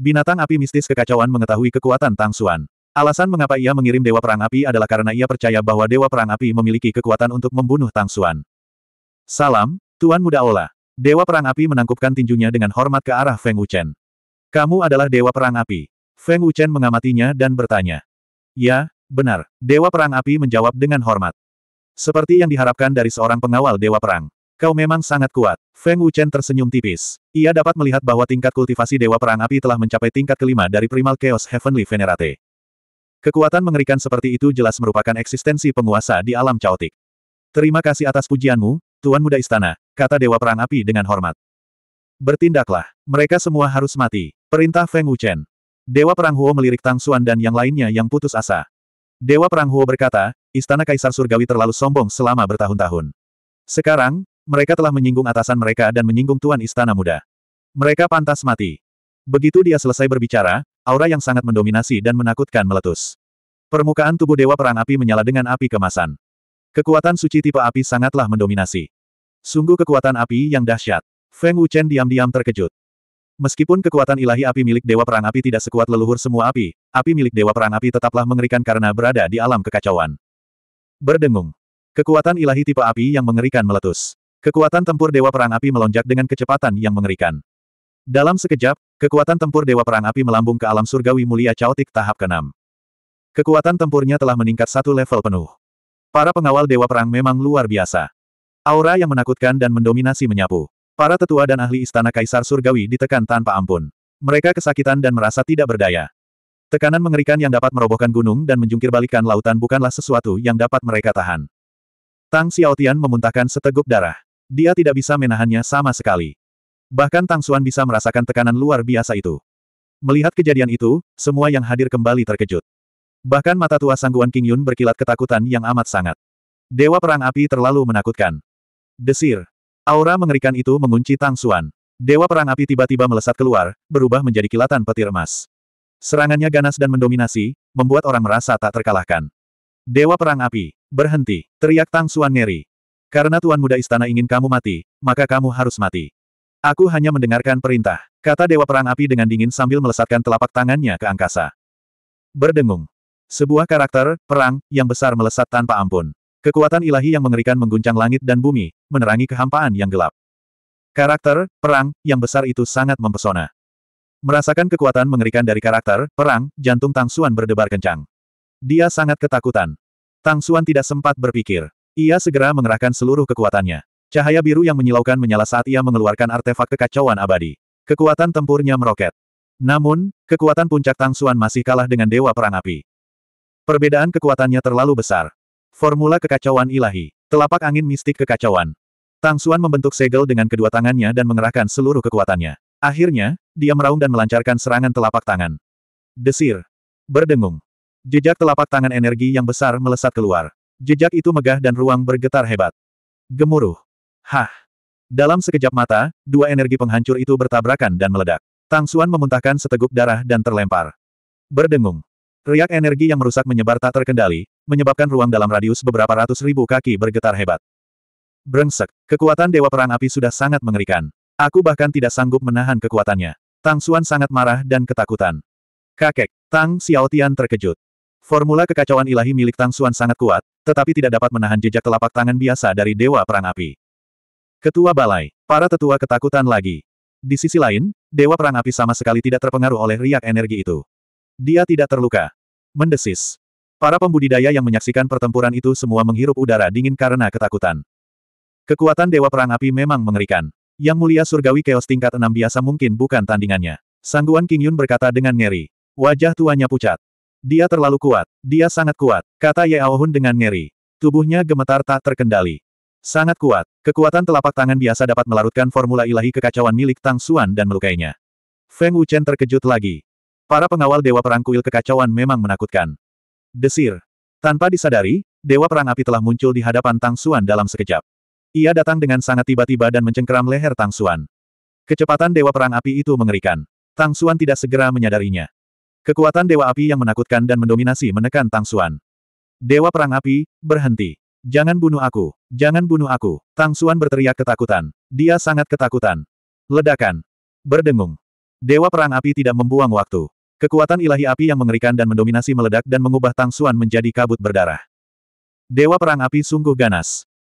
Binatang api mistis kekacauan mengetahui kekuatan Tang Suan. Alasan mengapa ia mengirim Dewa Perang Api adalah karena ia percaya bahwa Dewa Perang Api memiliki kekuatan untuk membunuh Tang Suan. Salam, Tuan Muda Ola. Dewa Perang Api menangkupkan tinjunya dengan hormat ke arah Feng Wuchen. Kamu adalah Dewa Perang Api. Feng Wuchen mengamatinya dan bertanya. Ya, benar. Dewa Perang Api menjawab dengan hormat. Seperti yang diharapkan dari seorang pengawal Dewa Perang. Kau memang sangat kuat. Feng Wuchen tersenyum tipis. Ia dapat melihat bahwa tingkat kultivasi Dewa Perang Api telah mencapai tingkat kelima dari Primal Chaos Heavenly Venerate. Kekuatan mengerikan seperti itu jelas merupakan eksistensi penguasa di alam caotik. Terima kasih atas pujianmu, Tuan Muda Istana, kata Dewa Perang Api dengan hormat. Bertindaklah, mereka semua harus mati, perintah Feng Wuchen. Dewa Perang Huo melirik Tang Xuan dan yang lainnya yang putus asa. Dewa Perang Huo berkata, istana Kaisar Surgawi terlalu sombong selama bertahun-tahun. Sekarang, mereka telah menyinggung atasan mereka dan menyinggung Tuan Istana Muda. Mereka pantas mati. Begitu dia selesai berbicara, aura yang sangat mendominasi dan menakutkan meletus. Permukaan tubuh Dewa Perang Api menyala dengan api kemasan. Kekuatan suci tipe api sangatlah mendominasi. Sungguh kekuatan api yang dahsyat. Feng Wuchen diam-diam terkejut. Meskipun kekuatan ilahi api milik Dewa Perang Api tidak sekuat leluhur semua api, api milik Dewa Perang Api tetaplah mengerikan karena berada di alam kekacauan. Berdengung. Kekuatan ilahi tipe api yang mengerikan meletus. Kekuatan tempur Dewa Perang Api melonjak dengan kecepatan yang mengerikan. Dalam sekejap, kekuatan tempur Dewa Perang Api melambung ke alam surgawi mulia caotik tahap ke-6. Kekuatan tempurnya telah meningkat satu level penuh. Para pengawal Dewa Perang memang luar biasa. Aura yang menakutkan dan mendominasi menyapu. Para tetua dan ahli istana kaisar surgawi ditekan tanpa ampun. Mereka kesakitan dan merasa tidak berdaya. Tekanan mengerikan yang dapat merobohkan gunung dan menjungkirbalikkan lautan bukanlah sesuatu yang dapat mereka tahan. Tang Xiaotian memuntahkan seteguk darah. Dia tidak bisa menahannya sama sekali. Bahkan Tang Xuan bisa merasakan tekanan luar biasa itu. Melihat kejadian itu, semua yang hadir kembali terkejut. Bahkan mata tua sangguan King Yun berkilat ketakutan yang amat sangat. Dewa Perang Api terlalu menakutkan. Desir. Aura mengerikan itu mengunci Tang Xuan. Dewa Perang Api tiba-tiba melesat keluar, berubah menjadi kilatan petir emas. Serangannya ganas dan mendominasi, membuat orang merasa tak terkalahkan. Dewa Perang Api, berhenti, teriak Tang Suan Ngeri. Karena Tuan Muda Istana ingin kamu mati, maka kamu harus mati. Aku hanya mendengarkan perintah, kata Dewa Perang Api dengan dingin sambil melesatkan telapak tangannya ke angkasa. Berdengung. Sebuah karakter, perang, yang besar melesat tanpa ampun. Kekuatan ilahi yang mengerikan mengguncang langit dan bumi, menerangi kehampaan yang gelap. Karakter, perang, yang besar itu sangat mempesona. Merasakan kekuatan mengerikan dari karakter, perang, jantung Tang Suan berdebar kencang. Dia sangat ketakutan. Tang Suan tidak sempat berpikir. Ia segera mengerahkan seluruh kekuatannya. Cahaya biru yang menyilaukan menyala saat ia mengeluarkan artefak kekacauan abadi. Kekuatan tempurnya meroket. Namun, kekuatan puncak Tang Suan masih kalah dengan Dewa Perang Api. Perbedaan kekuatannya terlalu besar. Formula kekacauan ilahi. Telapak angin mistik kekacauan. Tang Suan membentuk segel dengan kedua tangannya dan mengerahkan seluruh kekuatannya. Akhirnya, dia meraung dan melancarkan serangan telapak tangan. Desir. Berdengung. Jejak telapak tangan energi yang besar melesat keluar. Jejak itu megah dan ruang bergetar hebat. Gemuruh. Hah. Dalam sekejap mata, dua energi penghancur itu bertabrakan dan meledak. Tang Suan memuntahkan seteguk darah dan terlempar. Berdengung. Riak energi yang merusak menyebar tak terkendali, menyebabkan ruang dalam radius beberapa ratus ribu kaki bergetar hebat. Brengsek, kekuatan Dewa Perang Api sudah sangat mengerikan. Aku bahkan tidak sanggup menahan kekuatannya. Tang Suan sangat marah dan ketakutan. Kakek, Tang Xiaotian terkejut. Formula kekacauan ilahi milik Tang Suan sangat kuat, tetapi tidak dapat menahan jejak telapak tangan biasa dari Dewa Perang Api. Ketua Balai, para tetua ketakutan lagi. Di sisi lain, Dewa Perang Api sama sekali tidak terpengaruh oleh riak energi itu. Dia tidak terluka. Mendesis. Para pembudidaya yang menyaksikan pertempuran itu semua menghirup udara dingin karena ketakutan. Kekuatan Dewa Perang Api memang mengerikan. Yang mulia surgawi keos tingkat enam biasa mungkin bukan tandingannya. Sangguan King Yun berkata dengan ngeri. Wajah tuanya pucat. Dia terlalu kuat. Dia sangat kuat, kata Ye Hun dengan ngeri. Tubuhnya gemetar tak terkendali. Sangat kuat. Kekuatan telapak tangan biasa dapat melarutkan formula ilahi kekacauan milik Tang Suan dan melukainya. Feng Wuchen terkejut lagi. Para pengawal Dewa Perang Kuil Kekacauan memang menakutkan. Desir. Tanpa disadari, Dewa Perang Api telah muncul di hadapan Tang Suan dalam sekejap. Ia datang dengan sangat tiba-tiba dan mencengkeram leher Tang Suan. Kecepatan Dewa Perang Api itu mengerikan. Tang Suan tidak segera menyadarinya. Kekuatan Dewa Api yang menakutkan dan mendominasi menekan Tang Suan. Dewa Perang Api, berhenti. Jangan bunuh aku. Jangan bunuh aku. Tang Suan berteriak ketakutan. Dia sangat ketakutan. Ledakan. Berdengung. Dewa Perang Api tidak membuang waktu. Kekuatan ilahi api yang mengerikan dan mendominasi meledak dan mengubah Tang Suan menjadi kabut berdarah. Dewa Perang Api sungguh ganas.